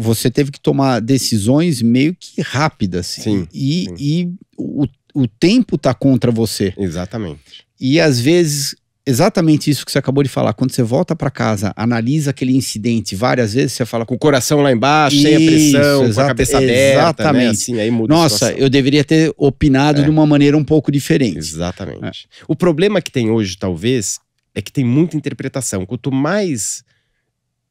você teve que tomar decisões meio que rápidas. Assim. Sim. E, sim. e o, o tempo tá contra você. Exatamente. E às vezes exatamente isso que você acabou de falar. Quando você volta para casa, analisa aquele incidente várias vezes, você fala com o coração lá embaixo, isso, sem a pressão, com a cabeça aberta, né, exatamente. Né? Assim, aí muda Nossa, eu deveria ter opinado é. de uma maneira um pouco diferente. Exatamente. É. O problema que tem hoje, talvez, é que tem muita interpretação. Quanto mais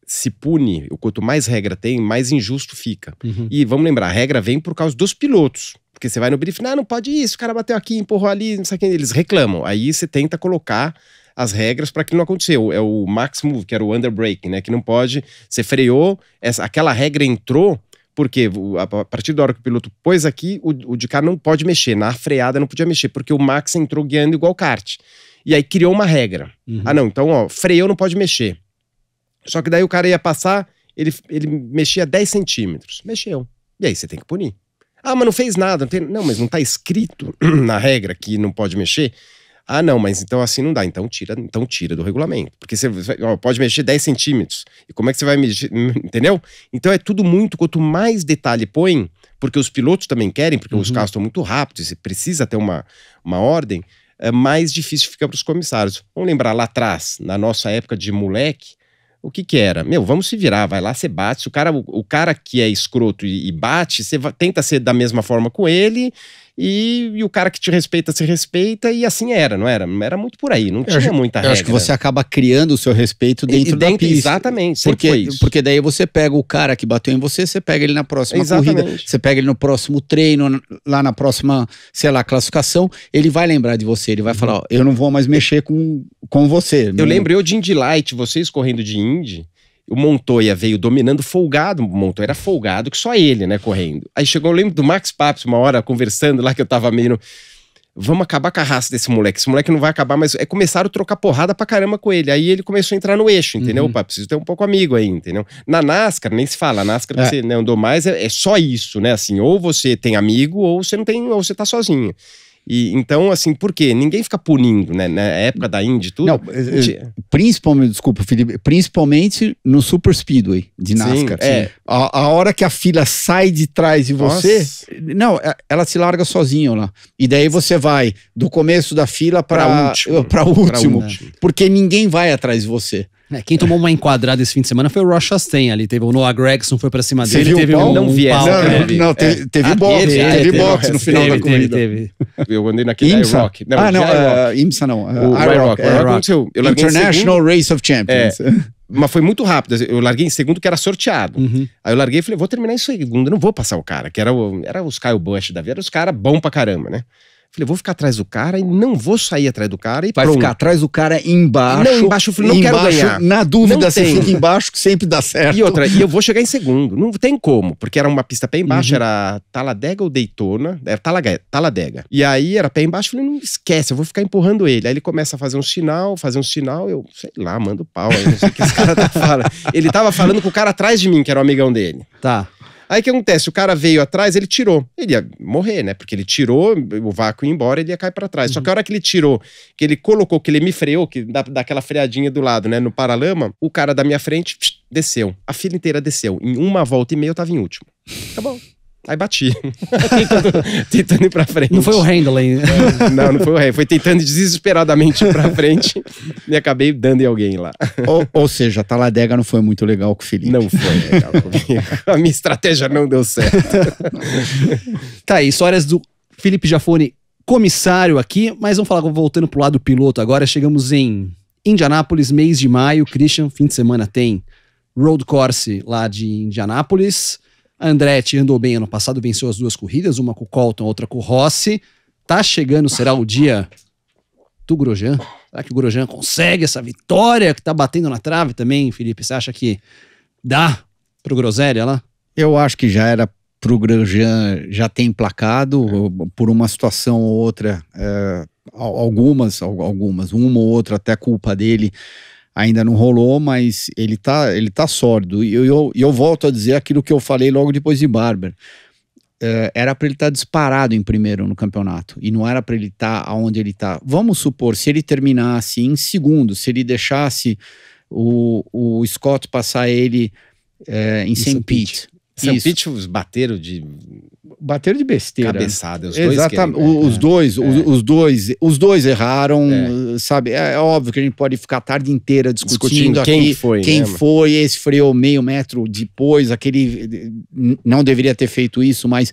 se pune, quanto mais regra tem, mais injusto fica. Uhum. E vamos lembrar, a regra vem por causa dos pilotos. Porque você vai no briefing, ah, não pode isso, o cara bateu aqui, empurrou ali, não sei o que, eles reclamam. Aí você tenta colocar as regras para que não aconteceu. É o max move, que era o underbreak, né? Que não pode. Você freou, essa, aquela regra entrou, porque a partir da hora que o piloto pôs aqui, o, o de cá não pode mexer. Na freada não podia mexer, porque o max entrou guiando igual kart. E aí criou uma regra. Uhum. Ah, não, então, ó, freou não pode mexer. Só que daí o cara ia passar, ele, ele mexia 10 centímetros. Mexeu. E aí você tem que punir. Ah, mas não fez nada. Não, tem... não mas não está escrito na regra que não pode mexer. Ah, não, mas então assim não dá. Então tira, então tira do regulamento. Porque você ó, pode mexer 10 centímetros. E como é que você vai mexer? Entendeu? Então é tudo muito, quanto mais detalhe põe, porque os pilotos também querem, porque uhum. os carros estão muito rápidos, e precisa ter uma, uma ordem, é mais difícil fica para os comissários. Vamos lembrar lá atrás, na nossa época de moleque, o que que era? Meu, vamos se virar, vai lá, você bate. Se o cara, o, o cara que é escroto e, e bate, você tenta ser da mesma forma com ele e, e, o cara que te respeita se respeita, e assim era, não era? Era muito por aí, não eu tinha acho, muita eu regra. Eu acho que você acaba criando o seu respeito dentro, e, dentro da pista. Exatamente, porque, Porque daí você pega o cara que bateu em você, você pega ele na próxima exatamente. corrida, você pega ele no próximo treino, lá na próxima, sei lá, classificação, ele vai lembrar de você, ele vai falar, uhum. ó, eu não vou mais mexer com, com você. Eu meu... Né? lembrei o de Indy Light, vocês correndo de Indy, o Montoya veio dominando folgado, o Montoya era folgado, que só ele, né, correndo. Aí chegou, eu lembro do Max Papes uma hora conversando lá, que eu tava meio vamos acabar com a raça desse moleque. Esse moleque não vai acabar, mas é começaram a trocar porrada pra caramba com ele. Aí ele começou a entrar no eixo, entendeu? Uhum. Opa, preciso ter é um pouco amigo aí, entendeu? Na NASCAR, nem se fala, Na NASCAR é. você andou mais, é, é, só isso, né? Assim, ou você tem amigo, ou você não tem, ou você tá sozinho. E, então, assim, por quê? Ninguém fica punindo, né? Na época da Indy, tudo. Não, eh, eh, principalmente, desculpa, Felipe, principalmente no Super Speedway de NASCAR. Sim, é. a, a, hora que a fila sai de trás de você, Nossa. não, é, ela se larga sozinha lá. E daí você vai do começo da fila para último. último, último. Porque ninguém vai atrás de você. É, quem tomou uma enquadrada esse fim de semana foi o Ross Chastain ali. Teve o Noah Gregson, foi pra cima dele. teve Um, é não Não, teve, não, é. teve, teve ah, boxe. Teve, teve boxe no final teve, da corrida. Teve, teve. Eu andei naquele IMSA. Rock. Não, ah, não, uh, IMSA não. Uh, o IROC. Rock International Race of Champions. É, mas foi muito rápido. Assim, eu larguei em segundo, que era sorteado. Uhum. Aí eu larguei e falei, vou terminar em segundo, não vou passar o cara. Que era, o, era os Kyle Busch da vida, era os caras bons pra caramba, né? Falei, vou ficar atrás do cara e não vou sair atrás do cara e Vai pronto. ficar atrás do cara embaixo. Não, embaixo eu falei, não embaixo, quero ganhar. Na dúvida, não você tem. fica embaixo que sempre dá certo. E outra, e eu vou chegar em segundo. Não tem como, porque era uma pista pé embaixo, uhum. era Taladega ou Daytona, é, era Taladega, E aí era pé embaixo, falei, não esquece, eu vou ficar empurrando ele. Aí ele começa a fazer um sinal, fazer um sinal, eu, sei lá, mando pau, aí não sei o que esse cara tá falando. Ele tava falando com o cara atrás de mim, que era o um amigão dele. Tá. Aí o que acontece? O cara veio atrás, ele tirou. Ele ia morrer, né? Porque ele tirou, o vácuo ia embora, ele ia cair para trás. Uhum. Só que a uhum. hora que ele tirou, que ele colocou, que ele me freou, que dá, dá aquela freadinha do lado, né? No paralama, o cara da minha frente desceu. A fila inteira desceu. Em uma volta e meia eu tava em último. Acabou. Aí bati. tentando, tentando, ir pra frente. Não foi o handling. não, não foi o handling. Foi tentando desesperadamente ir pra frente e acabei dando em alguém lá. Ou, ou seja, a taladega não foi muito legal com o Felipe. Não foi legal né, comigo. a minha estratégia não deu certo. tá aí, histórias do Felipe Jafone, comissário aqui, mas vamos falar voltando pro lado piloto agora. Chegamos em Indianápolis, mês de maio. Christian, fim de semana tem road course lá de Indianápolis Andretti andou bem ano passado, venceu as duas corridas, uma com o Colton, outra com o Rossi. Tá chegando, será o dia do Grosjean? Será que o Grosjean consegue essa vitória que tá batendo na trave também, Felipe? Você acha que dá pro Groselha lá? Eu acho que já era para o Grosjean já tem emplacado é. por uma situação ou outra, é, algumas, algumas, uma ou outra até culpa dele, ainda não rolou, mas ele tá, ele tá sólido. E eu, eu, eu volto a dizer aquilo que eu falei logo depois de Barber. Eh, era para ele estar tá disparado em primeiro no campeonato e não era para ele estar tá aonde ele está. Vamos supor, se ele terminasse em segundo, se ele deixasse o, o Scott passar ele eh, em St. É Pete, os bateram de. Bateram de besteira. Cabeçada, os dois. Exatamente. Querem, os, dois é. os, dois, os dois erraram, é. sabe? É, é, óbvio que a gente pode ficar a tarde inteira discutindo, discutindo quem aqui, foi. Quem né, foi, esse freou meio metro depois, aquele não deveria ter feito isso, mas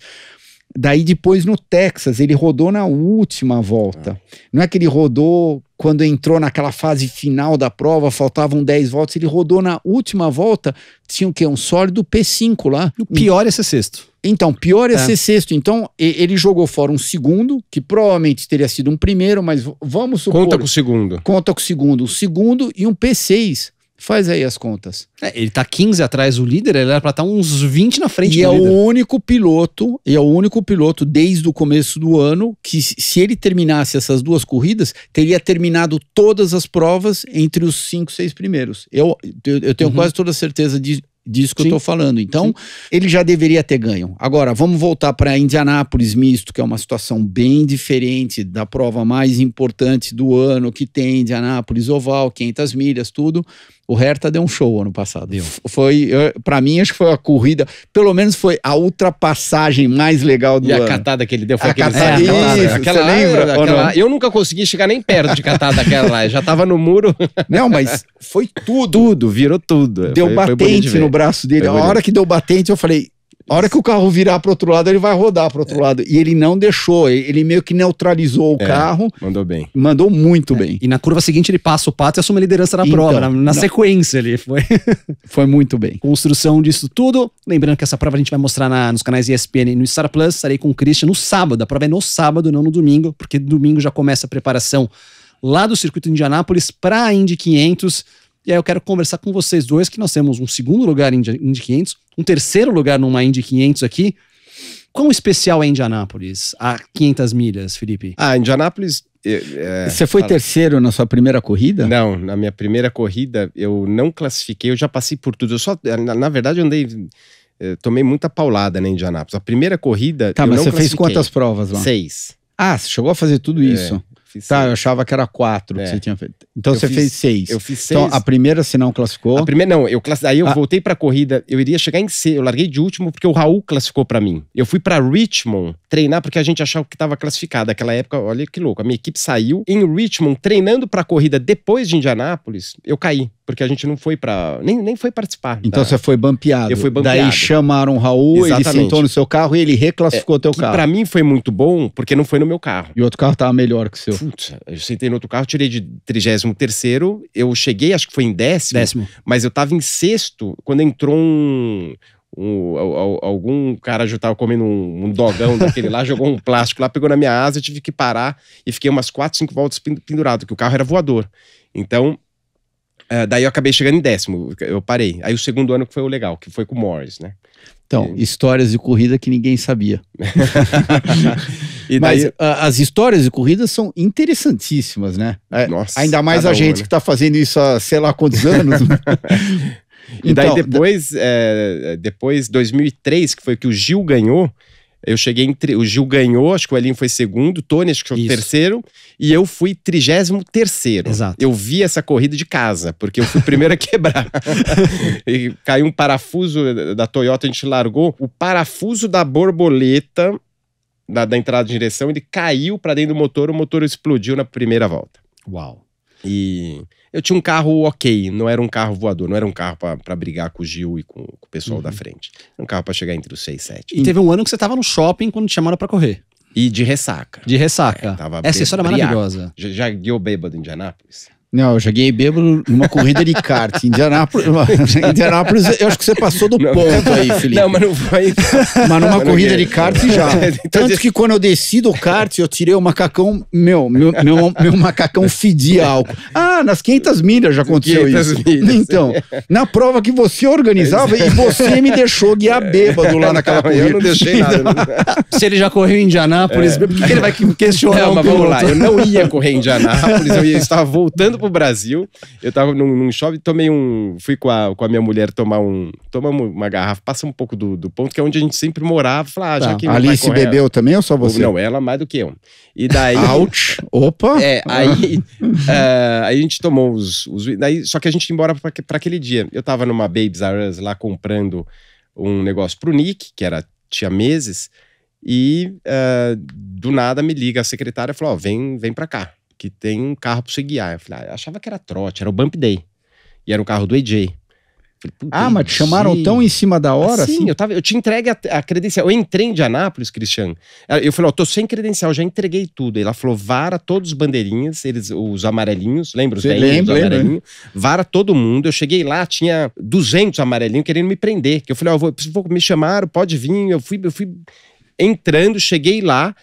Daí depois no Texas, ele rodou na última volta. Ah. Não é que ele rodou quando entrou naquela fase final da prova, faltavam 10 voltas, ele rodou na última volta, tinha o quê? Um sólido P5 lá. O pior é ser sexto. Então, pior é, é ser sexto. Então, ele jogou fora um segundo, que provavelmente teria sido um primeiro, mas vamos supor. Conta com o segundo. Conta com o segundo. O segundo e um P6. Faz aí as contas. É, ele tá 15 atrás do líder, ele era pra estar tá uns 20 na frente e do é líder. o único piloto, e é o único piloto desde o começo do ano que se ele terminasse essas duas corridas, teria terminado todas as provas entre os 5, 6 primeiros. Eu, eu, eu tenho uhum. quase toda a certeza de, disso que Sim. eu tô falando. Então, Sim. ele já deveria ter ganho. Agora, vamos voltar para Indianápolis misto, que é uma situação bem diferente da prova mais importante do ano que tem Indianápolis oval, 500 milhas, tudo. O Hertha deu um show ano passado. Deu. Foi, para mim, acho que foi a corrida, pelo menos foi a ultrapassagem mais legal do e ano. E a catada que ele deu foi a aquele catada, isso, aquela lembra? Aquela, eu nunca consegui chegar nem perto de catada aquela lá, já tava no muro. Não, mas foi tudo. Tudo, virou tudo. Deu foi, batente foi no braço dele. Foi a hora que deu batente, eu falei, a hora que o carro virar para outro lado, ele vai rodar para outro é. lado. E ele não deixou, ele meio que neutralizou o é, carro. Mandou bem. Mandou muito é. bem. E na curva seguinte ele passa o pato e assume a liderança na então, prova, na, na sequência ali. Foi. foi muito bem. Construção disso tudo. Lembrando que essa prova a gente vai mostrar na, nos canais ESPN e no Star Plus. Estarei com o Christian no sábado. A prova é no sábado, não no domingo, porque domingo já começa a preparação lá do circuito de Indianápolis para a Indy 500. E aí eu quero conversar com vocês dois, que nós temos um segundo lugar em Indy 500, um terceiro lugar numa Indy 500 aqui. Quão especial é Indianápolis, a 500 milhas, Felipe? Ah, Indianápolis é, é, Você foi fala. terceiro na sua primeira corrida? Não, na minha primeira corrida eu não classifiquei, eu já passei por tudo. Eu só, é, na, na verdade, eu andei. tomei muita paulada na Indianápolis. A primeira corrida. Tá, mas você fez quantas provas lá? Seis. Ah, você chegou a fazer tudo isso? Fiz tá, seis. eu achava que era quatro é. que você tinha feito. Então eu você fiz, fez seis. Eu fiz então, seis. Então a primeira você não classificou? A primeira não, eu class... aí eu ah. voltei pra corrida, eu iria chegar em C, eu larguei de último porque o Raul classificou para mim. Eu fui para Richmond treinar porque a gente achava que estava classificado. Aquela época, olha que louco, a minha equipe saiu em Richmond treinando pra corrida depois de Indianápolis, eu caí porque a gente não foi para nem, nem foi participar. Então da... você foi bampeado. Eu fui bampeado. Daí chamaram o Raul, Exatamente. ele sentou no seu carro e ele reclassificou é, teu carro. Para mim foi muito bom, porque não foi no meu carro. E o outro carro tava melhor que o seu. Putz, eu sentei no outro carro, tirei de 33º, eu cheguei, acho que foi em décimo, décimo. mas eu tava em sexto quando entrou um, um, algum cara já estava comendo um, um dogão daquele lá, jogou um plástico lá, pegou na minha asa, eu tive que parar e fiquei umas quatro, cinco voltas pendurado, que o carro era voador. Então, é, daí eu acabei chegando em décimo, eu parei. Aí o segundo ano que foi o legal, que foi com o Morris, né? Então, e... histórias de corrida que ninguém sabia. daí... Mas as histórias de corrida são interessantíssimas, né? É, Nossa, Ainda mais a gente uma, né? que está fazendo isso há sei lá quantos anos. e daí então, depois, da... é, depois 2003, que foi que o Gil ganhou, eu cheguei entre. O Gil ganhou, acho que o Elinho foi segundo, o Tony, acho que foi Isso. terceiro, e eu fui trigésimo terceiro. Exato. Eu vi essa corrida de casa, porque eu fui o primeiro a quebrar. e caiu um parafuso da Toyota, a gente largou. O parafuso da borboleta da, da entrada de direção, ele caiu para dentro do motor, o motor explodiu na primeira volta. Uau. E eu tinha um carro ok, não era um carro voador, não era um carro para brigar com o Gil e com, com o pessoal uhum. da frente. Era um carro para chegar entre os 6 e 7. E teve um ano que você tava no shopping quando te chamaram para correr. E de ressaca. De ressaca. É, Essa história é maravilhosa. Já, já guiou bêbado em Indianápolis? Não, eu joguei bêbado numa corrida de kart. Indianápolis, Indianápolis, eu acho que você passou do ponto aí, Felipe. Não, mas não foi. Mas numa mas corrida é. de kart já. Então Tanto que quando eu desci do kart, eu tirei o macacão, meu, meu, meu, meu macacão fedia álcool. Ah, nas 500 milhas já aconteceu 500 isso. Milhas. É. Então, na prova que você organizava e você me deixou guiar bêbado lá naquela corrida. Eu não deixei nada. Se ele já correu em Indianápolis, é. por que ele vai questionar? Não, mas vamos lá, eu não ia correr em Indianápolis, eu estava voltando voltando pro Brasil, eu tava num, num shopping, tomei um. Fui com a, com a minha mulher tomar um. Tomamos uma garrafa, passa um pouco do, do ponto, que é onde a gente sempre morava. Falar, ah, já tá. que Alice se bebeu também ou só você? Não, ela mais do que eu. E daí. Opa! É, ah. aí, uh, aí a gente tomou os. os daí, só que a gente ia embora pra, pra aquele dia. Eu tava numa Babes R Us lá comprando um negócio pro Nick, que era tinha meses, e uh, do nada me liga a secretária e falou, oh, vem, vem pra cá que tem um carro pra você guiar. Eu, falei, ah, eu achava que era trote, era o Bump Day. E era o carro do AJ. Falei, ah, mas te chamaram tão em cima da hora? Sim, assim? Eu, tava, eu te entregue a, a, credencial. Eu entrei em Anápolis, Cristiano. Eu falei, ó, oh, tô sem credencial, já entreguei tudo. Ela falou, vara todos os bandeirinhas, eles, os amarelinhos, lembra os amarelinhos? 10 lembra, os amarelinhos? Vara todo mundo. Eu cheguei lá, tinha 200 amarelinhos querendo me prender. Que eu falei, ó, oh, vou, me chamaram, pode vir. Eu fui, eu fui entrando, cheguei lá.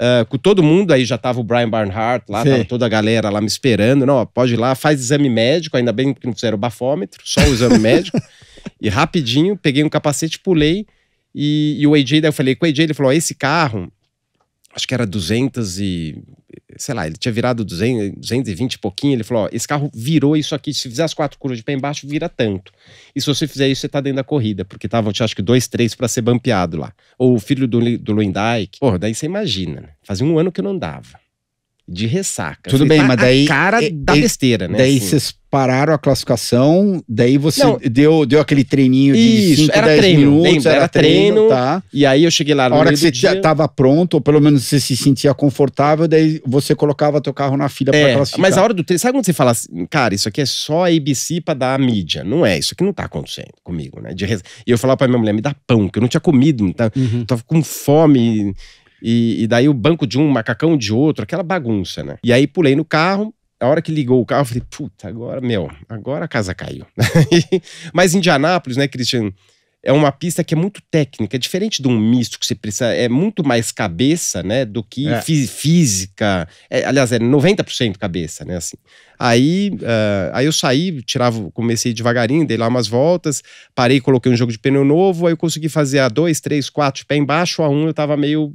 Uh, com todo mundo, aí já tava o Brian Barnhart lá, Sim. tava toda a galera lá me esperando. Não, ó, pode ir lá, faz exame médico, ainda bem que não fizeram o bafômetro, só o exame médico. E rapidinho, peguei um capacete, pulei. E, e o AJ, daí eu falei com o AJ, ele falou: esse carro, acho que era 200 e sei lá, ele tinha virado 200, 220 e pouquinho, ele falou, ó, esse carro virou isso aqui, se fizer as quatro curvas de pé embaixo, vira tanto. E se você fizer isso, você tá dentro da corrida, porque estavam, acho que, dois, três para ser bampeado lá. Ou o filho do, do Lewandowski. Porra, daí você imagina, né? Fazia um ano que eu não dava. De ressaca. Tudo bem, tá mas daí... cara da besteira, né? Daí assim. vocês pararam a classificação, daí você deu, deu aquele treininho de 5, 10 treino, minutos, era, era treino, tá? E aí eu cheguei lá no A hora que você estava pronto, ou pelo menos você se sentia confortável, daí você colocava teu carro na fila é, para classificar. Mas a hora do treino, sabe quando você fala assim, cara, isso aqui é só a ABC para dar a mídia? Não é, isso aqui não tá acontecendo comigo, né? De res... E eu falava para minha mulher, me dá pão, que eu não tinha comido, então uhum. tava com fome... E, e, daí o banco de um, macacão de outro, aquela bagunça, né? E aí pulei no carro, a hora que ligou o carro, eu falei, puta, agora, meu, agora a casa caiu. Mas Indianápolis, né, Christian, é uma pista que é muito técnica, é diferente de um misto que você precisa, é muito mais cabeça, né, do que é. fí física. É, aliás, é 90% cabeça, né, assim. Aí, uh, aí eu saí, tirava, comecei devagarinho, dei lá umas voltas, parei, coloquei um jogo de pneu novo, aí eu consegui fazer a 2, 3, 4 pé embaixo, a 1 um eu tava meio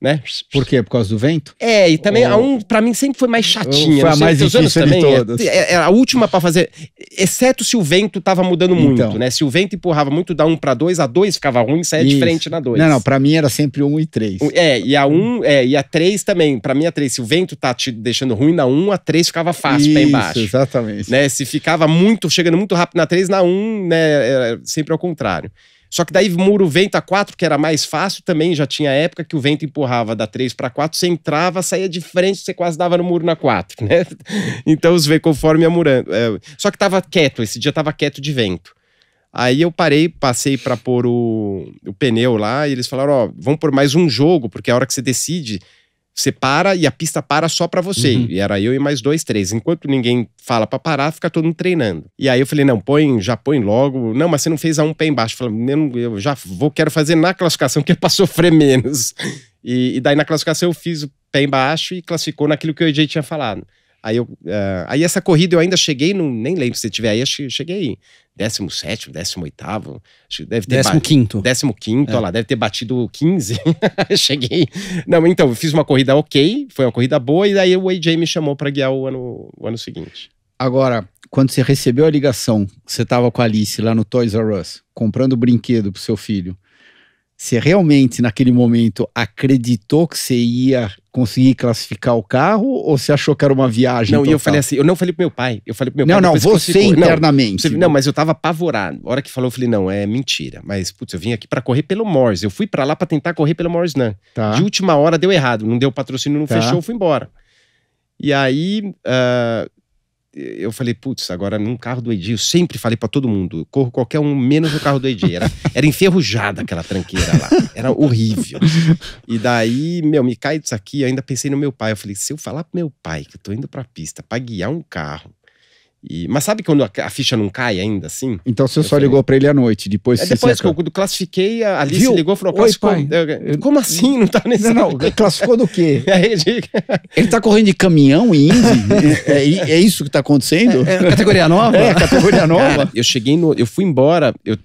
né? Por quê? Por causa do vento? É, e também Ou... a 1 pra mim sempre foi mais chatinha. Oh, foi a mais difícil de também, é, todas. É, era é, a última para fazer, exceto se o vento tava mudando então. muito, né? Se o vento empurrava muito da 1 para 2, a 2 ficava ruim, saia Isso. de frente na 2. Não, não, pra mim era sempre 1 e 3. É, e a um é, e a 3 também, pra mim a 3, se o vento tá te deixando ruim na 1, a 3 ficava fácil para embaixo. exatamente. Né? Se ficava muito, chegando muito rápido na 3, na 1, né, era é, sempre ao contrário. Só que daí muro venta a 4, que era mais fácil, também já tinha época que o vento empurrava da 3 para 4, você entrava, saía de frente, você quase dava no muro na 4, né? Então os vê conforme ia murando. É, só que tava quieto, esse dia tava quieto de vento. Aí eu parei, passei para pôr o, o, pneu lá, e eles falaram: Ó, oh, vamos pôr mais um jogo, porque a hora que você decide, você para e a pista para só para você. Uhum. E era eu e mais dois, três. Enquanto ninguém fala para parar, fica todo mundo treinando. E aí eu falei, não, põe, já põe logo. Não, mas você não fez a um pé embaixo. Eu, falei, eu, não, eu já vou, quero fazer na classificação, que é pra sofrer menos. E, e daí na classificação eu fiz o pé embaixo e classificou naquilo que o EJ tinha falado. Aí, eu, uh, aí essa corrida eu ainda cheguei, no, nem lembro se tiver aí, acho que cheguei 17, 18, deve ter. 15. 15, é. lá, deve ter batido 15. cheguei. Não, então, fiz uma corrida ok, foi uma corrida boa, e daí o AJ me chamou para guiar o ano, o ano seguinte. Agora, quando você recebeu a ligação, você estava com a Alice lá no Toys R Us, comprando brinquedo pro seu filho. Você realmente, naquele momento, acreditou que você ia conseguir classificar o carro ou você achou que era uma viagem? Não, total? e eu falei assim, eu não falei pro meu pai. Eu falei pro meu não, pai. Não, não, você internamente. Não, não, mas eu tava apavorado. A hora que falou, eu falei, não, é mentira. Mas, putz, eu vim aqui para correr pelo Morris. Eu fui para lá para tentar correr pelo Morris, não. Tá. De última hora deu errado. Não deu patrocínio, não tá. fechou, eu fui embora. E aí, uh, eu falei, putz, agora num carro do Edi, eu sempre falei para todo mundo, corro qualquer um menos no carro do Edi. Era, era enferrujada aquela tranqueira lá, era horrível. E daí, meu, me cai disso aqui, eu ainda pensei no meu pai. Eu falei, se eu falar pro meu pai que eu tô indo pra pista pra guiar um carro e, mas sabe quando a, a, ficha não cai ainda, assim? Então você eu só falei, ligou para ele à noite, depois é, Depois que eu classifiquei, a Alice Viu? ligou e falou, Oi, pai. Eu, como assim? Não tá nesse... Não, não classificou do quê? ele tá correndo de caminhão e Indy? É, é, é, isso que tá acontecendo? É, é categoria nova? É, categoria nova. Cara, eu cheguei no... Eu fui embora, eu, uh,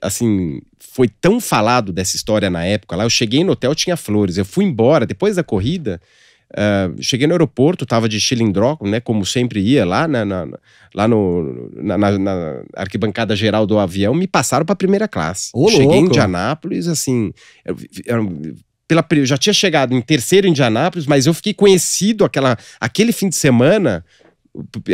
assim... Foi tão falado dessa história na época lá. Eu cheguei no hotel, tinha flores. Eu fui embora, depois da corrida... Uh, cheguei no aeroporto, tava de chilindró, né, como sempre ia lá, na, na lá no, na, na, na, arquibancada geral do avião, me passaram para primeira classe. Ô, cheguei louco. em Indianápolis, assim, eu, eu, pela, eu já tinha chegado em terceiro em Indianápolis, mas eu fiquei conhecido aquela, aquele fim de semana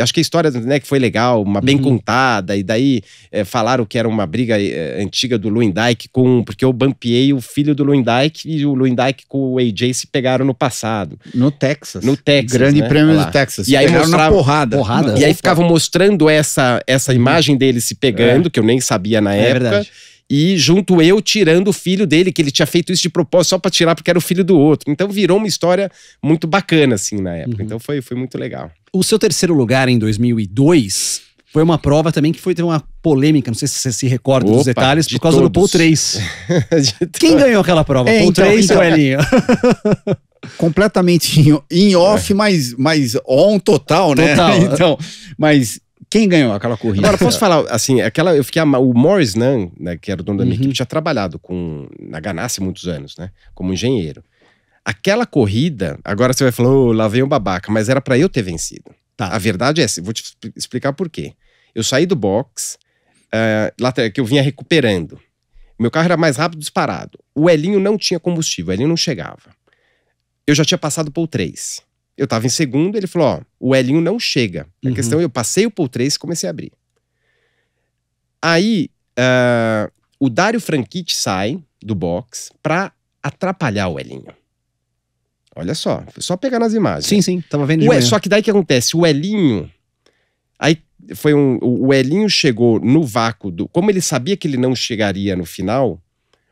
acho que a história né, que foi legal, uma bem uhum. contada, e daí é, falaram que era uma briga é, antiga do Luindike com. Porque eu bampeei o filho do Luindike e o Luindike com o AJ se pegaram no passado. No Texas. No Texas. Grande né? prêmio do Texas. E aí mostrava, porrada. porrada. E aí ficavam mostrando essa, essa imagem dele se pegando, é. que eu nem sabia na é época. Verdade e junto eu tirando o filho dele, que ele tinha feito isso de propósito só para tirar porque era o filho do outro. Então virou uma história muito bacana assim na época. Uhum. Então foi, foi muito legal. O seu terceiro lugar em 2002 foi uma prova também que foi ter uma polêmica, não sei se você se recorda Opa, dos detalhes, de por causa todos. do Pool 3. Quem ganhou aquela prova? É, Paul então, 3 então, ou Elinho? completamente em off, é. mas, mas on total, né? Total. Então, mas quem ganhou aquela corrida? Agora, posso falar, assim, aquela, eu fiquei, o Morris Nunn, né, que era o dono da minha uhum. equipe, tinha trabalhado com, na Ganassi muitos anos, né, como engenheiro. Aquela corrida, agora você vai falar, oh, lá vem o babaca, mas era para eu ter vencido. Tá. A verdade é essa, vou te explicar por quê. Eu saí do box, uh, que eu vinha recuperando. Meu carro era mais rápido disparado. O Elinho não tinha combustível, o Elinho não chegava. Eu já tinha passado o Paul 3. Eu tava em segundo, ele falou: ó, o Elinho não chega. A uhum. questão é, eu passei o Paul 3 e comecei a abrir. Aí, uh, o Dário Franchitti sai do box pra atrapalhar o Elinho. Olha só, só pegar nas imagens. Sim, sim, tava vendo Ué, Só que daí que acontece, o Elinho, aí foi um, o Elinho chegou no vácuo, do, como ele sabia que ele não chegaria no final,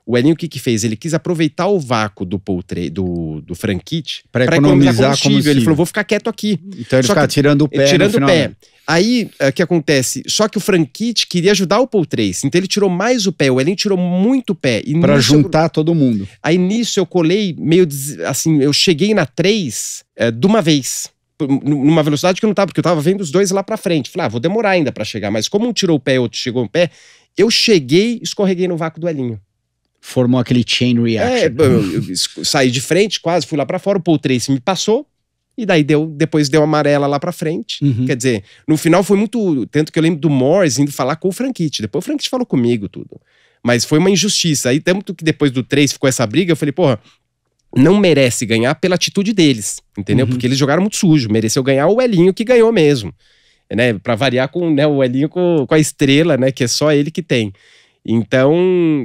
o Elinho o que, que fez? Ele quis aproveitar o vácuo do poltre, do, do franquite para economizar, economizar combustível. combustível. Ele falou, vou ficar quieto aqui. Então ele Só tirando o pé. Tirando o pé. Aí, o eh, que acontece? Só que o Franquite queria ajudar o Paul 3. então ele tirou mais o pé, o Elinho tirou muito o pé. Para juntar eu... todo mundo. Aí nisso eu colei meio assim, eu cheguei na 3 é, eh, de uma vez. Numa velocidade que eu não tava, porque eu tava vendo os dois lá pra frente. Falei, ah, vou demorar ainda para chegar, mas como um tirou o pé e outro chegou no pé, eu cheguei, escorreguei no vácuo do Elinho formou aquele chain reaction. É, eu, saí de frente quase, fui lá para fora, o Paul Tracy me passou. E daí deu, depois deu amarela lá pra frente. Uhum. Quer dizer, no final foi muito. Tanto que eu lembro do Morris indo falar com o Franquite. Depois o Franquite falou comigo tudo. Mas foi uma injustiça. Aí, tanto que depois do 3 ficou essa briga, eu falei, porra, não merece ganhar pela atitude deles, entendeu? Uhum. Porque eles jogaram muito sujo. Mereceu ganhar o Elinho que ganhou mesmo. Né? Pra variar com né, o Elinho com, com a estrela, né? Que é só ele que tem. Então,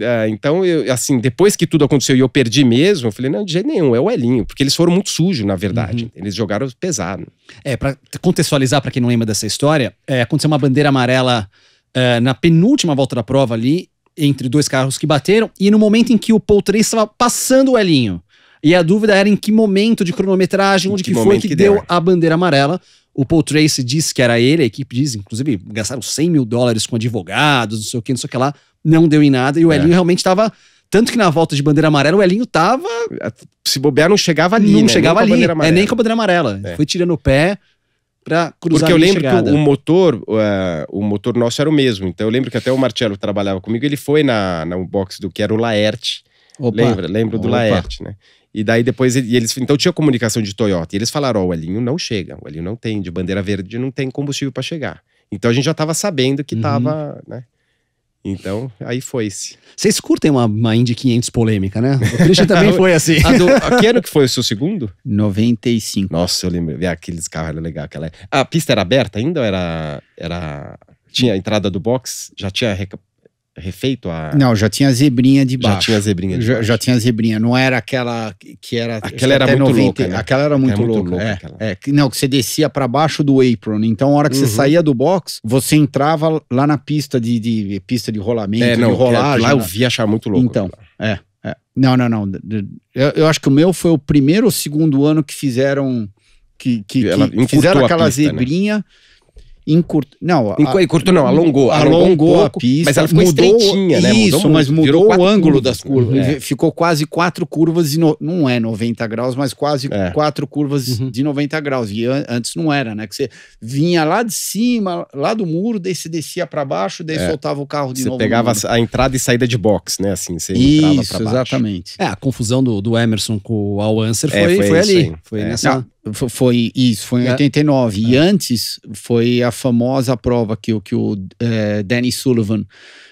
é, então eu, assim, depois que tudo aconteceu e eu perdi mesmo, eu falei, não, de jeito nenhum, é o Elinho, porque eles foram muito sujos, na verdade. Uhum. Eles jogaram pesado. É, para contextualizar, para quem não lembra dessa história, é, aconteceu uma bandeira amarela é, na penúltima volta da prova ali, entre dois carros que bateram, e no momento em que o Paul 3 estava passando o Elinho. E a dúvida era em que momento de cronometragem, onde que, que foi que, que deu, deu é. a bandeira amarela. O Paul Tracy disse que era ele, a equipe diz, inclusive, gastaram 100 mil dólares com advogados, não sei o que, não sei o que lá, não deu em nada. E o é. Elinho é. realmente estava. Tanto que na volta de bandeira amarela, o Elinho tava. Se bobear, não chegava ali. Não né? chegava nem ali. É nem com a bandeira amarela. É. Foi tirando o pé para cruzar Porque eu lembro chegada. que o motor, uh, o motor nosso era o mesmo. Então eu lembro que até o Marcelo trabalhava comigo, ele foi na, na box do que era o Laerte. Opa. Lembra? Lembro do Opa. Laerte, né? E daí depois eles. Então tinha comunicação de Toyota. E eles falaram: Ó, oh, o Elinho não chega, o Elinho não tem, de bandeira verde não tem combustível para chegar. Então a gente já estava sabendo que estava. Uhum. Né? Então, aí foi-se. Vocês curtem uma, uma Indy 500 polêmica, né? O Christian também foi assim. a do, a que ano que foi o seu segundo? 95. Nossa, eu lembro. Aqueles carros eram legais. Aquela... A pista era aberta ainda ou era, era... Tinha entrada do box? Já tinha refeito a. Não, já tinha zebrinha de baixo. Já tinha zebrinha de baixo. Já, já tinha zebrinha. Não era aquela que era. Aquela era muito 90, louca. Né? Aquela era muito, muito louca. louca é, é, não, que você descia para baixo do apron. Então, a hora que uhum. você saía do box, você entrava lá na pista de, de pista de rolamento, é, não, de é, rolagem. Lá eu né? vi achar muito louco. Então, é, é. Não, não, não. Eu, eu acho que o meu foi o primeiro ou segundo ano que fizeram que, que, que fizeram aquela pista, né? zebrinha né? Encurt... Não, a... encurtou não, alongou. Alongou, alongou a pista. Mas ela ficou mudou, estreitinha, né? Isso, mas mudou o ângulo curvas, das curvas. Uhum. É. Ficou quase quatro curvas, no... não é 90 graus, mas quase é. quatro curvas uhum. de 90 graus. E an antes não era, né? Que você vinha lá de cima, lá do muro, daí você descia para baixo, daí é. soltava o carro de você novo. Você pegava a entrada e saída de box, né? Assim, você isso, entrava pra baixo. exatamente. É, a confusão do, do Emerson com o Al Anser é, foi, foi, foi ali. Aí. Foi é. nessa... Não, foi isso, foi em 89. É. E é. antes foi a famosa prova que, que o é, Danny Sullivan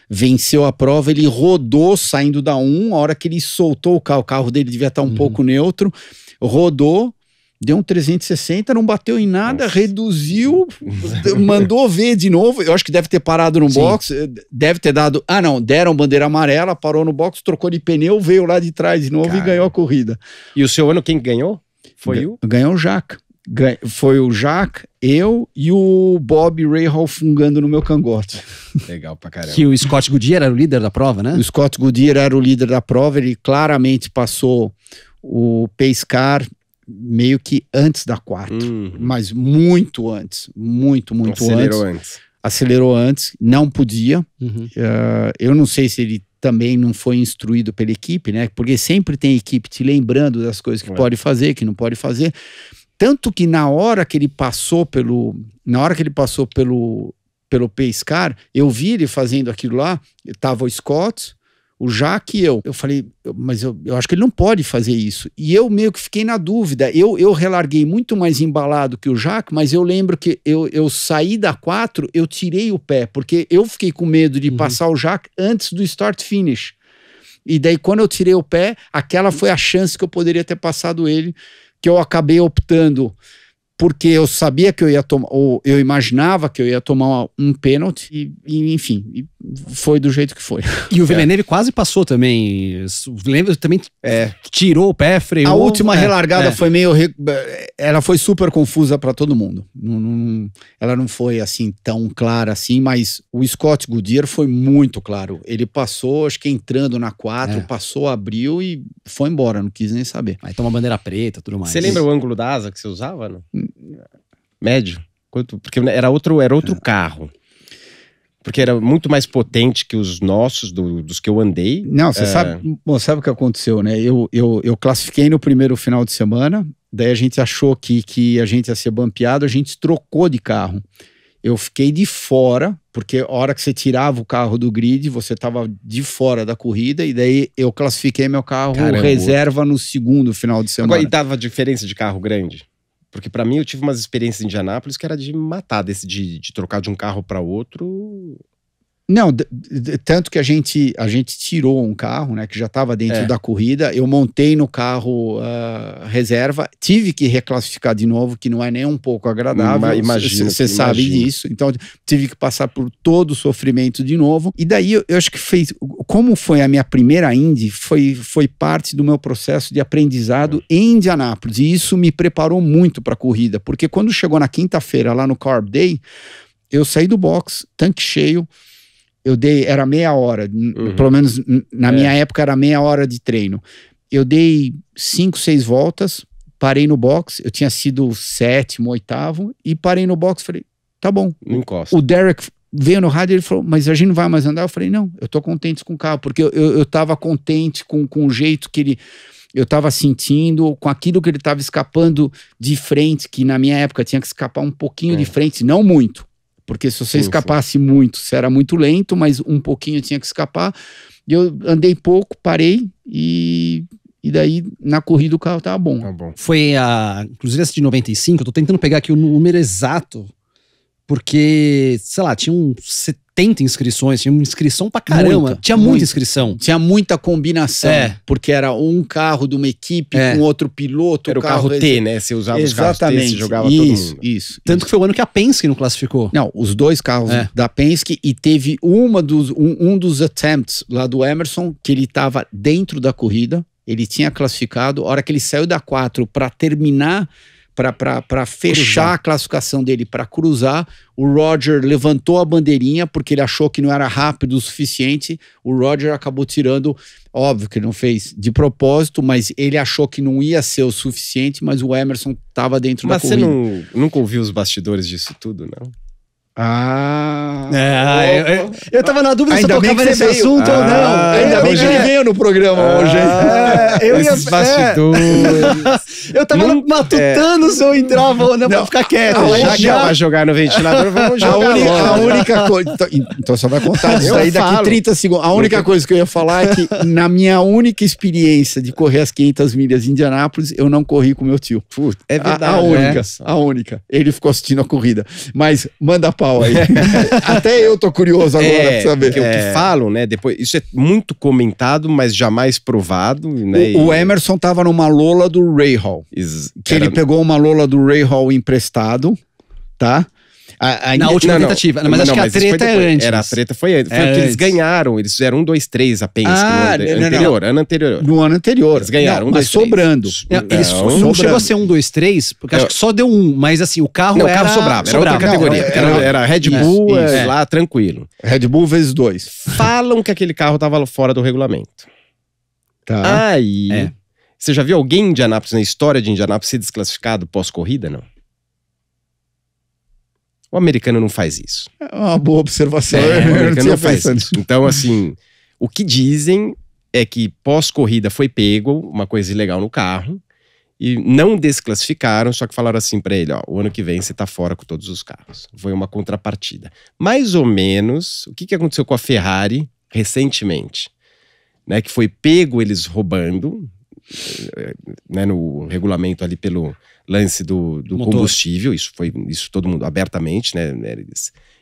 venceu a prova. Ele rodou saindo da 1, a hora que ele soltou o carro, o carro dele devia estar um uhum. pouco neutro, rodou, deu um 360, não bateu em nada, Nossa. reduziu, mandou ver de novo. Eu acho que deve ter parado no Sim. box, eh, deve ter dado. Ah, não, deram bandeira amarela, parou no box, trocou de pneu, veio lá de trás de novo Cara. e ganhou a corrida. E o seu ano quem ganhou? Foi o? Ganhou o Jaca. Foi o Jack eu e o Bob Ray fungando no meu cangote. Legal pra caramba. que o Scott Goodyear era o líder da prova, né? O Scott Goodyear era o líder da prova, ele claramente passou o car meio que antes da 4, uhum. mas muito antes, muito, muito Acelerou antes. antes. Acelerou antes, não podia. Uhum. Uh, eu não sei se ele também não foi instruído pela equipe, né? Porque sempre tem equipe te lembrando das coisas que é. pode fazer, que não pode fazer. Tanto que na hora que ele passou pelo. Na hora que ele passou pelo, pelo Pescar, eu vi ele fazendo aquilo lá. Tava o Scott, o Jaque e eu. Eu falei, mas eu, eu acho que ele não pode fazer isso. E eu meio que fiquei na dúvida. Eu, eu relarguei muito mais embalado que o Jaque, mas eu lembro que eu, eu saí da 4, eu tirei o pé, porque eu fiquei com medo de uhum. passar o Jaque antes do start finish. E daí, quando eu tirei o pé, aquela uhum. foi a chance que eu poderia ter passado ele, que eu acabei optando porque eu sabia que eu ia tomar, ou eu imaginava que eu ia tomar um pênalti, e, enfim, e foi do jeito que foi. E o é. Villeneuve é. quase passou também. O Villeneuve também é. tirou o pé, freou. A última é, relargada é. foi meio. Ela foi super confusa para todo mundo. Não, não, ela não foi assim tão clara assim, mas o Scott Goodyear foi muito claro. Ele passou, acho que entrando na 4, é. passou, abriu e foi embora, não quis nem saber. Aí toma bandeira preta, tudo mais. Você lembra o ângulo da asa que você usava? Não? médio. Quanto, porque era outro, era outro é. carro. Porque era muito mais potente que os nossos, do, dos que eu andei. Não, você é... sabe, sabe o que aconteceu, né? Eu, eu, eu classifiquei no primeiro final de semana, daí a gente achou que, que a gente ia ser bampeado, a gente trocou de carro. Eu fiquei de fora, porque a hora que você tirava o carro do grid, você estava de fora da corrida, e daí eu classifiquei meu carro Caramba. reserva no segundo final de semana. Agora, e dava diferença de carro grande? Porque para mim eu tive umas experiências em Indianápolis que era de matar, desse, de, de trocar de um carro para outro não, tanto que a gente, a gente tirou um carro, né, que já estava dentro é. da corrida. Eu montei no carro uh, reserva, tive que reclassificar de novo, que não é nem um pouco agradável. Imagina. Você sabe disso. Então, tive que passar por todo o sofrimento de novo. E daí eu, eu acho que fez. Como foi a minha primeira Indy, foi, foi parte do meu processo de aprendizado é. em Indianápolis. E isso me preparou muito para a corrida, porque quando chegou na quinta-feira lá no Carb Day, eu saí do box, tanque cheio eu dei, era meia hora, uhum. pelo menos na é. minha época era meia hora de treino. Eu dei cinco, seis voltas, parei no box, eu tinha sido sétimo, oitavo, e parei no box, falei, tá bom. Não encosta. O Derek veio no rádio, ele falou, mas a gente não vai mais andar? Eu falei, não, eu tô contente com o carro, porque eu, eu, eu tava contente com, com o jeito que ele eu estava sentindo, com aquilo que ele estava escapando de frente, que na minha época tinha que escapar um pouquinho é. de frente, não muito. Porque se você escapasse muito, você era muito lento, mas um pouquinho tinha que escapar. E eu andei pouco, parei e e daí, na corrida, o carro tava bom. Tá bom. Foi a. Inclusive essa de 95, eu tô tentando pegar aqui o número exato, porque, sei lá, tinha uns 70 inscrições, tinha inscrição pra caramba. Muita, tinha muita, muita, inscrição. Tinha muita combinação. É. Porque era um carro de uma equipe é. com outro piloto. Era o carro, carro T, né? Você usava Exatamente. os carros T, você jogava isso, todo mundo. Isso. Tanto que foi o ano que a Penske não classificou. Não, os dois carros é. da Penske e teve uma dos, um, um dos attempts lá do Emerson, que ele tava dentro da corrida, ele tinha classificado, a hora que ele saiu da 4 para terminar para fechar a classificação dele para cruzar. O Roger levantou a bandeirinha porque ele achou que não era rápido o suficiente. O Roger acabou tirando, óbvio que ele não fez de propósito, mas ele achou que não ia ser o suficiente, mas o Emerson estava dentro mas da corrida. Mas você nunca ouviu os bastidores disso tudo, não? Ah, é, ah, eu, eu, tava na dúvida ainda se eu tocava nesse veio. assunto ah, ou não. Ainda bem que ele veio no programa ah, hoje. É, eu Esses ia, bastidores. É, eu tava matutando é. se eu entrava ou não, não pra ficar quieto. Hoje, já vai jogar no ventilador, vamos jogar. A, uni, a única coisa. Então, então só vai contar isso aí daqui 30 segundos. A única coisa que eu ia falar é que, na minha única experiência de correr as 500 milhas em Indianápolis, eu não corri com meu tio. Puta, é verdade. A, a né? única. Né? A única. Ele ficou assistindo a corrida. Mas manda pau pau aí. Até eu tô curioso agora é, pra saber. Porque é. o que é. falam, né? Depois, isso é muito comentado, mas jamais provado. Né? O, o, Emerson tava numa lola do Ray Hall. Is, que era... ele pegou uma lola do Ray Hall emprestado, tá? A, a, na última não, tentativa. Não, mas não, acho que a treta é antes. Era, a treta foi antes. Foi é que eles ganharam. Eles fizeram um, dois, três apenas. Ah, no ano, anterior, ano anterior. No ano anterior. Eles ganharam um, mas dois, sobrando. Três. Não, eles sobrando. chegou a ser um, dois, três, porque acho que só deu um. Mas assim, o carro não, era... o carro sobrava. Era outra categoria. Era, era, Red Bull isso, é, é. lá, tranquilo. Red Bull vezes dois. Falam que aquele carro tava fora do regulamento. Tá. Aí... É. Você já viu alguém em Indianápolis, na história de Indianápolis, ser desclassificado pós-corrida, não? O americano não faz isso. É uma boa observação. É, o americano não faz isso. Então, assim, o que dizem é que pós-corrida foi pego uma coisa ilegal no carro e não desclassificaram, só que falaram assim para ele: ó, o ano que vem você tá fora com todos os carros. Foi uma contrapartida. Mais ou menos, o que, que aconteceu com a Ferrari recentemente? Né, que foi pego eles roubando, né, no regulamento ali pelo lance do, do combustível, isso foi isso todo mundo abertamente, né? né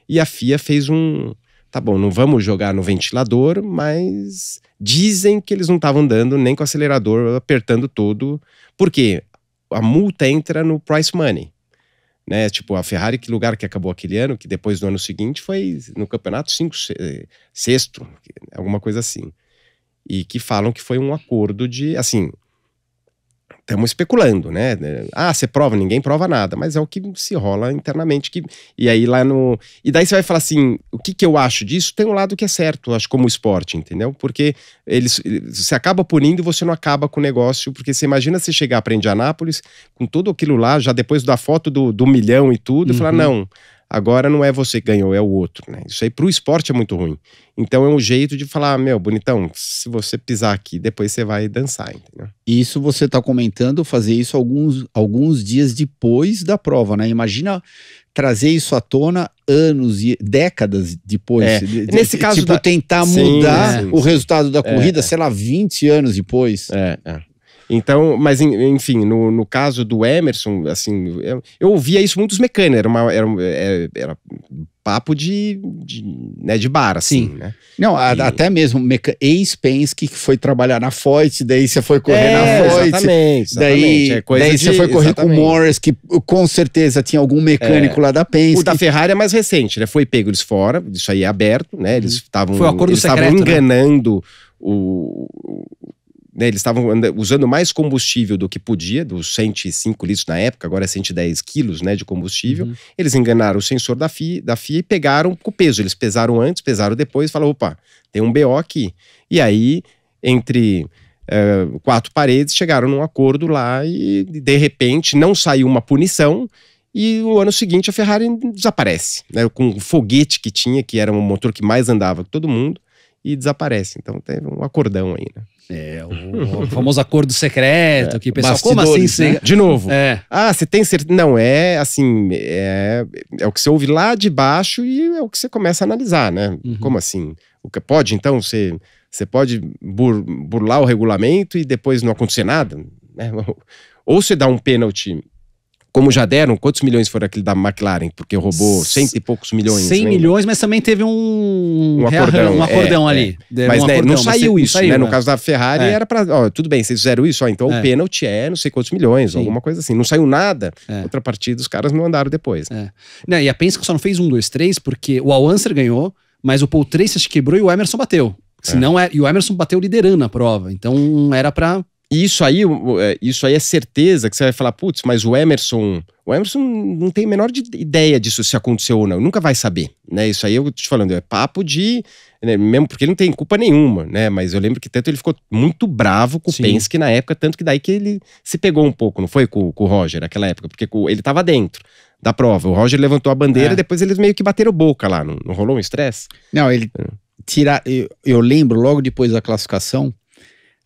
e a FIA fez um, tá bom, não vamos jogar no ventilador, mas dizem que eles não estavam andando nem com o acelerador apertando todo, porque a multa entra no price money. Né? Tipo, a Ferrari, que lugar que acabou aquele ano, que depois do ano seguinte foi no campeonato cinco, eh, sexto, alguma coisa assim e que falam que foi um acordo de, assim, estamos especulando, né? Ah, você prova, ninguém prova nada, mas é o que se rola internamente. Que, e aí lá no. E daí você vai falar assim: o que, que eu acho disso? Tem um lado que é certo, acho, como esporte, entendeu? Porque eles, você acaba punindo e você não acaba com o negócio, porque você imagina você chegar para Indianápolis com tudo aquilo lá, já depois da foto do, do milhão e tudo, uhum. e falar: uhum. não, Agora não é você que ganhou, é o outro, né? Isso aí pro esporte é muito ruim. Então é um jeito de falar, meu, bonitão, se você pisar aqui, depois você vai dançar, entendeu? Isso você está comentando, fazer isso alguns, alguns dias depois da prova, né? Imagina trazer isso à tona anos e décadas depois. É. De, de, Nesse caso, tipo, da... tentar mudar sim, sim, o resultado da é, corrida, é. sei lá, 20 anos depois. É, é. Então, mas enfim, no, no caso do Emerson, assim, eu, eu ouvia isso muito dos mecânicos, era, uma, era, é, era, papo de, de, né, de bar, assim, Sim. né? Não, a, e... até mesmo ex-Penske que foi trabalhar na Foyt, daí você foi correr é, na Foyt. Exatamente, exatamente. Daí, é daí você foi correr exatamente. com o Morris, que uh, com certeza tinha algum mecânico é. lá da Penske. O da Ferrari é mais recente, né? Foi pego eles fora, isso aí é aberto, né? Eles uhum. estavam né? enganando né? o, né, eles estavam usando mais combustível do que podia, dos 105 litros na época, agora é 110 quilos né, de combustível. Uhum. Eles enganaram o sensor da FIA, da FIA e pegaram com o peso. Eles pesaram antes, pesaram depois, e falaram: opa, tem um BO aqui. E aí, entre é, quatro paredes, chegaram num acordo lá e, de repente, não saiu uma punição. E o ano seguinte a Ferrari desaparece, né, com o foguete que tinha, que era o motor que mais andava todo mundo, e desaparece. Então tem um acordão aí, né? É, o famoso acordo secreto, é, que o pessoal, como assim? Né? De novo. É. Ah, você tem certeza? Não, é assim, é, é o que você ouve lá de baixo e é o que você começa a analisar, né? Uhum. Como assim? O que pode, então, você, você pode bur, burlar o regulamento e depois não acontecer nada, né? Ou você dá um pênalti como já deram, quantos milhões foram aquele da McLaren? Porque roubou cento e poucos milhões. Cem né? milhões, mas também teve um, um acordão, um é, acordão é, ali. É. Mas um né, acordão, não saiu mas isso, não saiu, né? No caso da Ferrari, é. era pra. Ó, tudo bem, vocês fizeram isso, ó, então é. o pênalti é não sei quantos milhões, Sim. alguma coisa assim. Não saiu nada. É. Outra partida, os caras me mandaram depois. Não, e a Penske só não fez um, dois, três, porque o Alonso ganhou, mas o Paul Tracy quebrou e o Emerson bateu. Senão, é. e o Emerson bateu liderando a prova. Então era para e isso aí, é, isso aí é certeza que você vai falar, putz, mas o Emerson, o Emerson não tem a menor ideia disso se aconteceu ou não, nunca vai saber, né? Isso aí eu te falando, é papo de, né, mesmo porque ele não tem culpa nenhuma, né? Mas eu lembro que tanto ele ficou muito bravo com o Penske na época, tanto que daí que ele se pegou um pouco, não foi com, com o Roger naquela época, porque ele tava dentro da prova. O Roger levantou a bandeira é. e depois eles meio que bateram boca lá, não, não rolou um estresse? Não, ele é. tira, eu, eu lembro logo depois da classificação,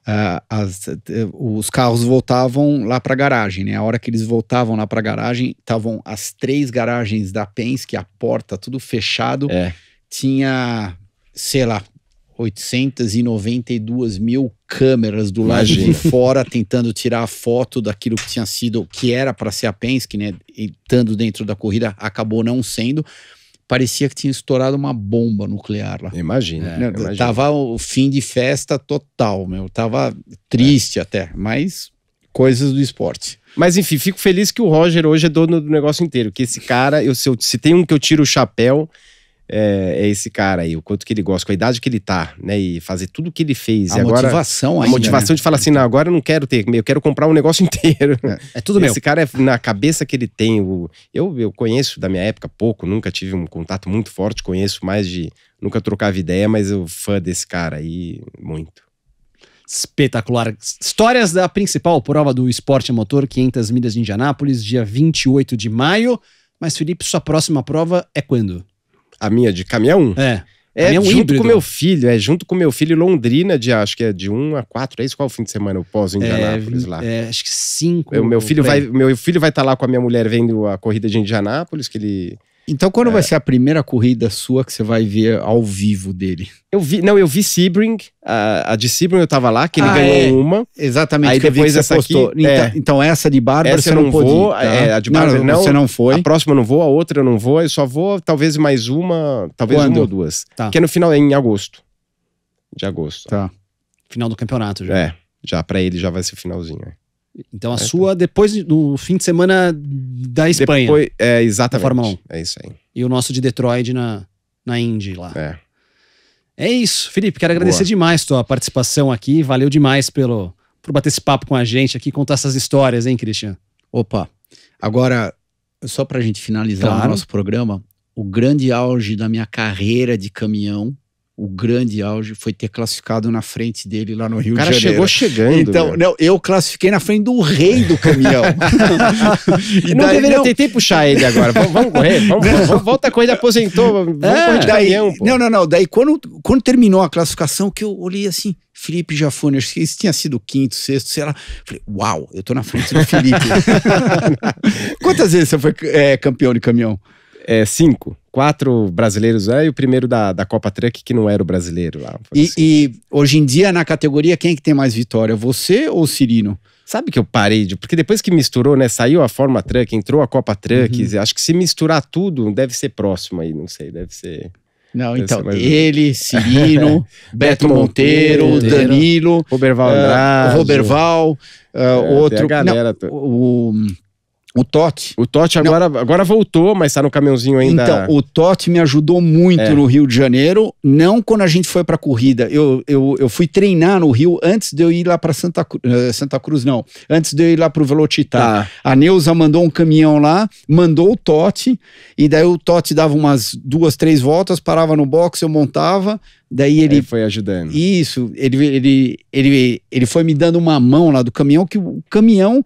Uh, as, eh, os carros voltavam lá para a garagem, né? A hora que eles voltavam lá para a garagem, estavam as três garagens da Penske, a porta tudo fechado. É. Tinha, sei lá, 892 mil câmeras do lado Imagina. de fora tentando tirar a foto daquilo que tinha sido, que era para ser a Penske, né? Estando dentro da corrida, acabou não sendo parecia que tinha estourado uma bomba nuclear lá. Imagina, é, né? Tava o fim de festa total, meu. Tava triste é. até, mas coisas do esporte. Mas enfim, fico feliz que o Roger hoje é dono do negócio inteiro. Que esse cara, eu, se, eu, se tem um que eu tiro o chapéu, é, é, esse cara aí, o quanto que ele gosta, com a idade que ele tá, né? E fazer tudo o que ele fez. A e agora, motivação ainda. A né? motivação né? de falar assim, não, agora eu não quero ter, eu quero comprar um negócio inteiro. É, é tudo mesmo. Esse cara, é, na cabeça que ele tem, o, eu, eu conheço da minha época pouco, nunca tive um contato muito forte, conheço mais de. Nunca trocava ideia, mas eu fã desse cara aí muito. Espetacular. Histórias da principal prova do esporte motor, 500 milhas de Indianápolis, dia 28 de maio. Mas, Felipe, sua próxima prova é quando? A minha de caminhão? É. É, junto híbrido. com meu filho, é junto com meu filho Londrina, de acho que é de 1 a 4, é isso? Qual o fim de semana? O pós em Indianápolis é, lá? É, acho que 5. É, meu, meu filho vai, meu filho vai estar tá lá com a minha mulher vendo a corrida de Indianápolis, que ele então, quando é. vai ser a primeira corrida sua que você vai ver ao vivo dele? Eu vi, não, eu vi Sebring, a, a de Sebring eu tava lá, que ele ah, ganhou é. uma. Exatamente. Aí depois essa postou. aqui. É. Então, então, essa de Bárbara essa você não, não vou, tá? É, a de Bárbara não, não, você não foi. A próxima eu não vou, a outra eu não vou, eu só vou talvez mais uma, talvez quando? uma ou duas. Tá. Que é no final, é em agosto. De agosto. Tá. Final do campeonato já. É, já para ele já vai ser finalzinho. É. Então a é, sua depois do fim de semana da Espanha. Depois, é, exatamente. Fórmula 1. É isso aí. E o nosso de Detroit na, na Indy lá. É. É isso, Felipe. Quero agradecer Boa. demais tua participação aqui. Valeu demais pelo por bater esse papo com a gente aqui, contar essas histórias, hein, Christian? Opa. Agora, só para a gente finalizar claro. o nosso programa, o grande auge da minha carreira de caminhão o grande auge foi ter classificado na frente dele lá no Rio de Janeiro. O cara chegou chegando. Então, não, eu classifiquei na frente do rei do caminhão. e não daí, deveria, não... tentei puxar ele agora. Vamos, vamos correr, vamos, vamos, volta com ele, aposentou, vamos é, de daí, caminhão. Pô. Não, não, não. Daí quando, quando terminou a classificação, que eu olhei assim, Felipe Jafone, acho que isso tinha sido quinto, sexto, sei lá. Falei, uau, eu tô na frente do Felipe. Quantas vezes você foi é, campeão de caminhão? é, cinco. Quatro brasileiros é, e o primeiro da, da Copa Truck, que não era o brasileiro lá. E, assim. e, hoje em dia, na categoria, quem é que tem mais vitória? Você ou o Cirino? Sabe que eu parei de. Porque depois que misturou, né? Saiu a Forma Truck, entrou a Copa Truck. Uhum. Acho que se misturar tudo, deve ser próximo aí, não sei, deve ser. Não, então, ele, Cirino, Beto Monteiro, Monteiro, Danilo, Roberval ah, Andrade, Roberval, uh, outro. A galera não, o o Totti. O Totti agora, agora voltou, mas tá no caminhãozinho ainda. Então, o Totti me ajudou muito é. no Rio de Janeiro, não quando a gente foi pra corrida. Eu, eu, eu fui treinar no Rio antes de eu ir lá pra Santa, eh, Santa Cruz, não. Antes de eu ir lá pro Velocitar. Tá. A Neuza mandou um caminhão lá, mandou o Totti, e daí o Totti dava umas duas, três voltas, parava no box, eu montava, Daí ele Aí foi ajudando. Isso, ele, ele, ele, ele foi me dando uma mão lá do caminhão, que o caminhão.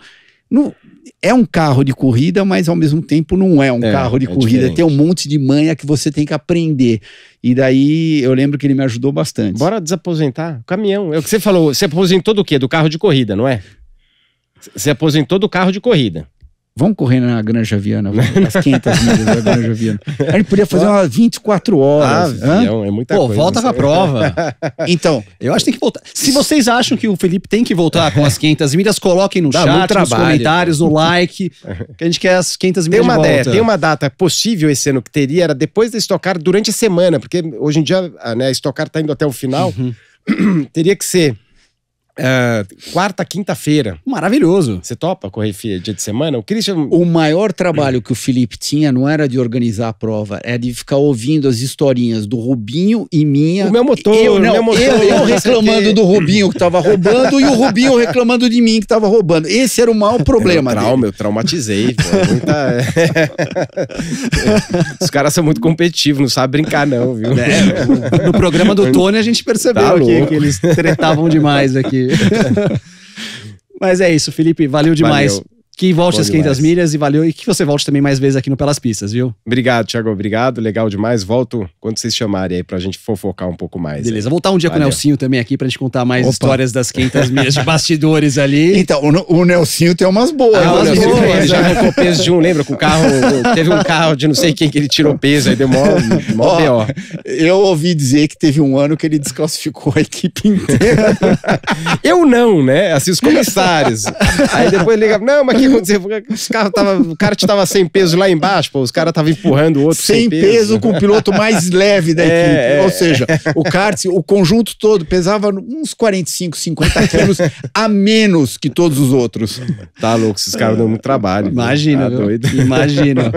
No, é um carro de corrida, mas ao mesmo tempo não é um é, carro de é corrida. Diferente. Tem um monte de manha que você tem que aprender. E daí eu lembro que ele me ajudou bastante. Bora desaposentar? Caminhão. É o que você falou. Você aposentou do quê? Do carro de corrida, não é? Você aposentou do carro de corrida. Vamos correr na Granja Viana, as 500 milhas da Granja Viana. A gente podia fazer umas 24 horas. Ah, é muita Pô, coisa. volta pra prova. Então. Eu acho que tem que voltar. Se vocês acham que o Felipe tem que voltar com as 500 milhas, coloquem no Dá chat, nos comentários, no like, que a gente quer as 500 milhas tem uma de volta. tem uma data possível esse ano que teria, era depois da Estocar, durante a semana, porque hoje em dia ah, né, a Estocar tá indo até o final. Uhum. teria que ser Uh, quarta, quinta-feira. Maravilhoso. Você topa correr dia de semana? O Christian. O maior trabalho que o Felipe tinha não era de organizar a prova, era é de ficar ouvindo as historinhas do Rubinho e minha. O meu motor, eu, não, meu motor. Eu, eu reclamando do Rubinho que tava roubando e o Rubinho reclamando de mim que tava roubando. Esse era o maior problema. Era um trauma, eu traumatizei. Pô, é muita... Os caras são muito competitivos, não sabem brincar, não, viu? É, no programa do Tony a gente percebeu tá que, que eles tretavam demais aqui. Mas é isso, Felipe. Valeu demais. Valeu. Que volte as 500 milhas e valeu. E que você volte também mais vezes aqui no Pelas Pistas, viu? Obrigado, Thiago. Obrigado. Legal demais. Volto quando vocês chamarem aí pra gente fofocar um pouco mais. Beleza. Aí. Voltar um dia valeu. com o Nelsinho também aqui pra gente contar mais Opa. histórias das 500 milhas de bastidores ali. Então, o, o Nelsinho tem umas boas. Ah, né? umas boas. Né? Né? Ele já arrancou peso de um, lembra? Com o carro. Teve um carro de não sei quem que ele tirou peso aí, deu mó, mó Eu ouvi dizer que teve um ano que ele desclassificou a equipe inteira. eu não, né? Assim, os comissários. Aí depois liga, não, mas que aconteceu? tava, o kart tava sem peso lá embaixo, pô, os caras estavam empurrando o outro sem, sem peso. peso. com o piloto mais leve da é, equipe. É. Ou seja, o kart, o conjunto todo, pesava uns 45, 50 quilos a menos que todos os outros. Tá louco, esses caras dão muito trabalho. Imagina, tá doido. Imagina.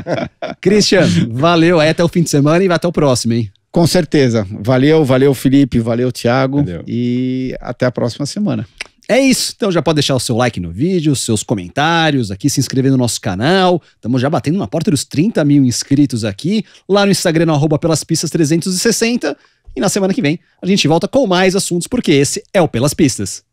Christian, valeu. até o fim de semana e até o próximo, hein? Com certeza. Valeu, valeu, Felipe, valeu, Thiago E até a próxima semana. É isso. Então já pode deixar o seu like no vídeo, seus comentários, aqui se inscrever no nosso canal. Estamos já batendo na porta dos 30 mil inscritos aqui. Lá no Instagram, no arroba pelas pistas 360. E na semana que vem a gente volta com mais assuntos, porque esse é o Pelas Pistas.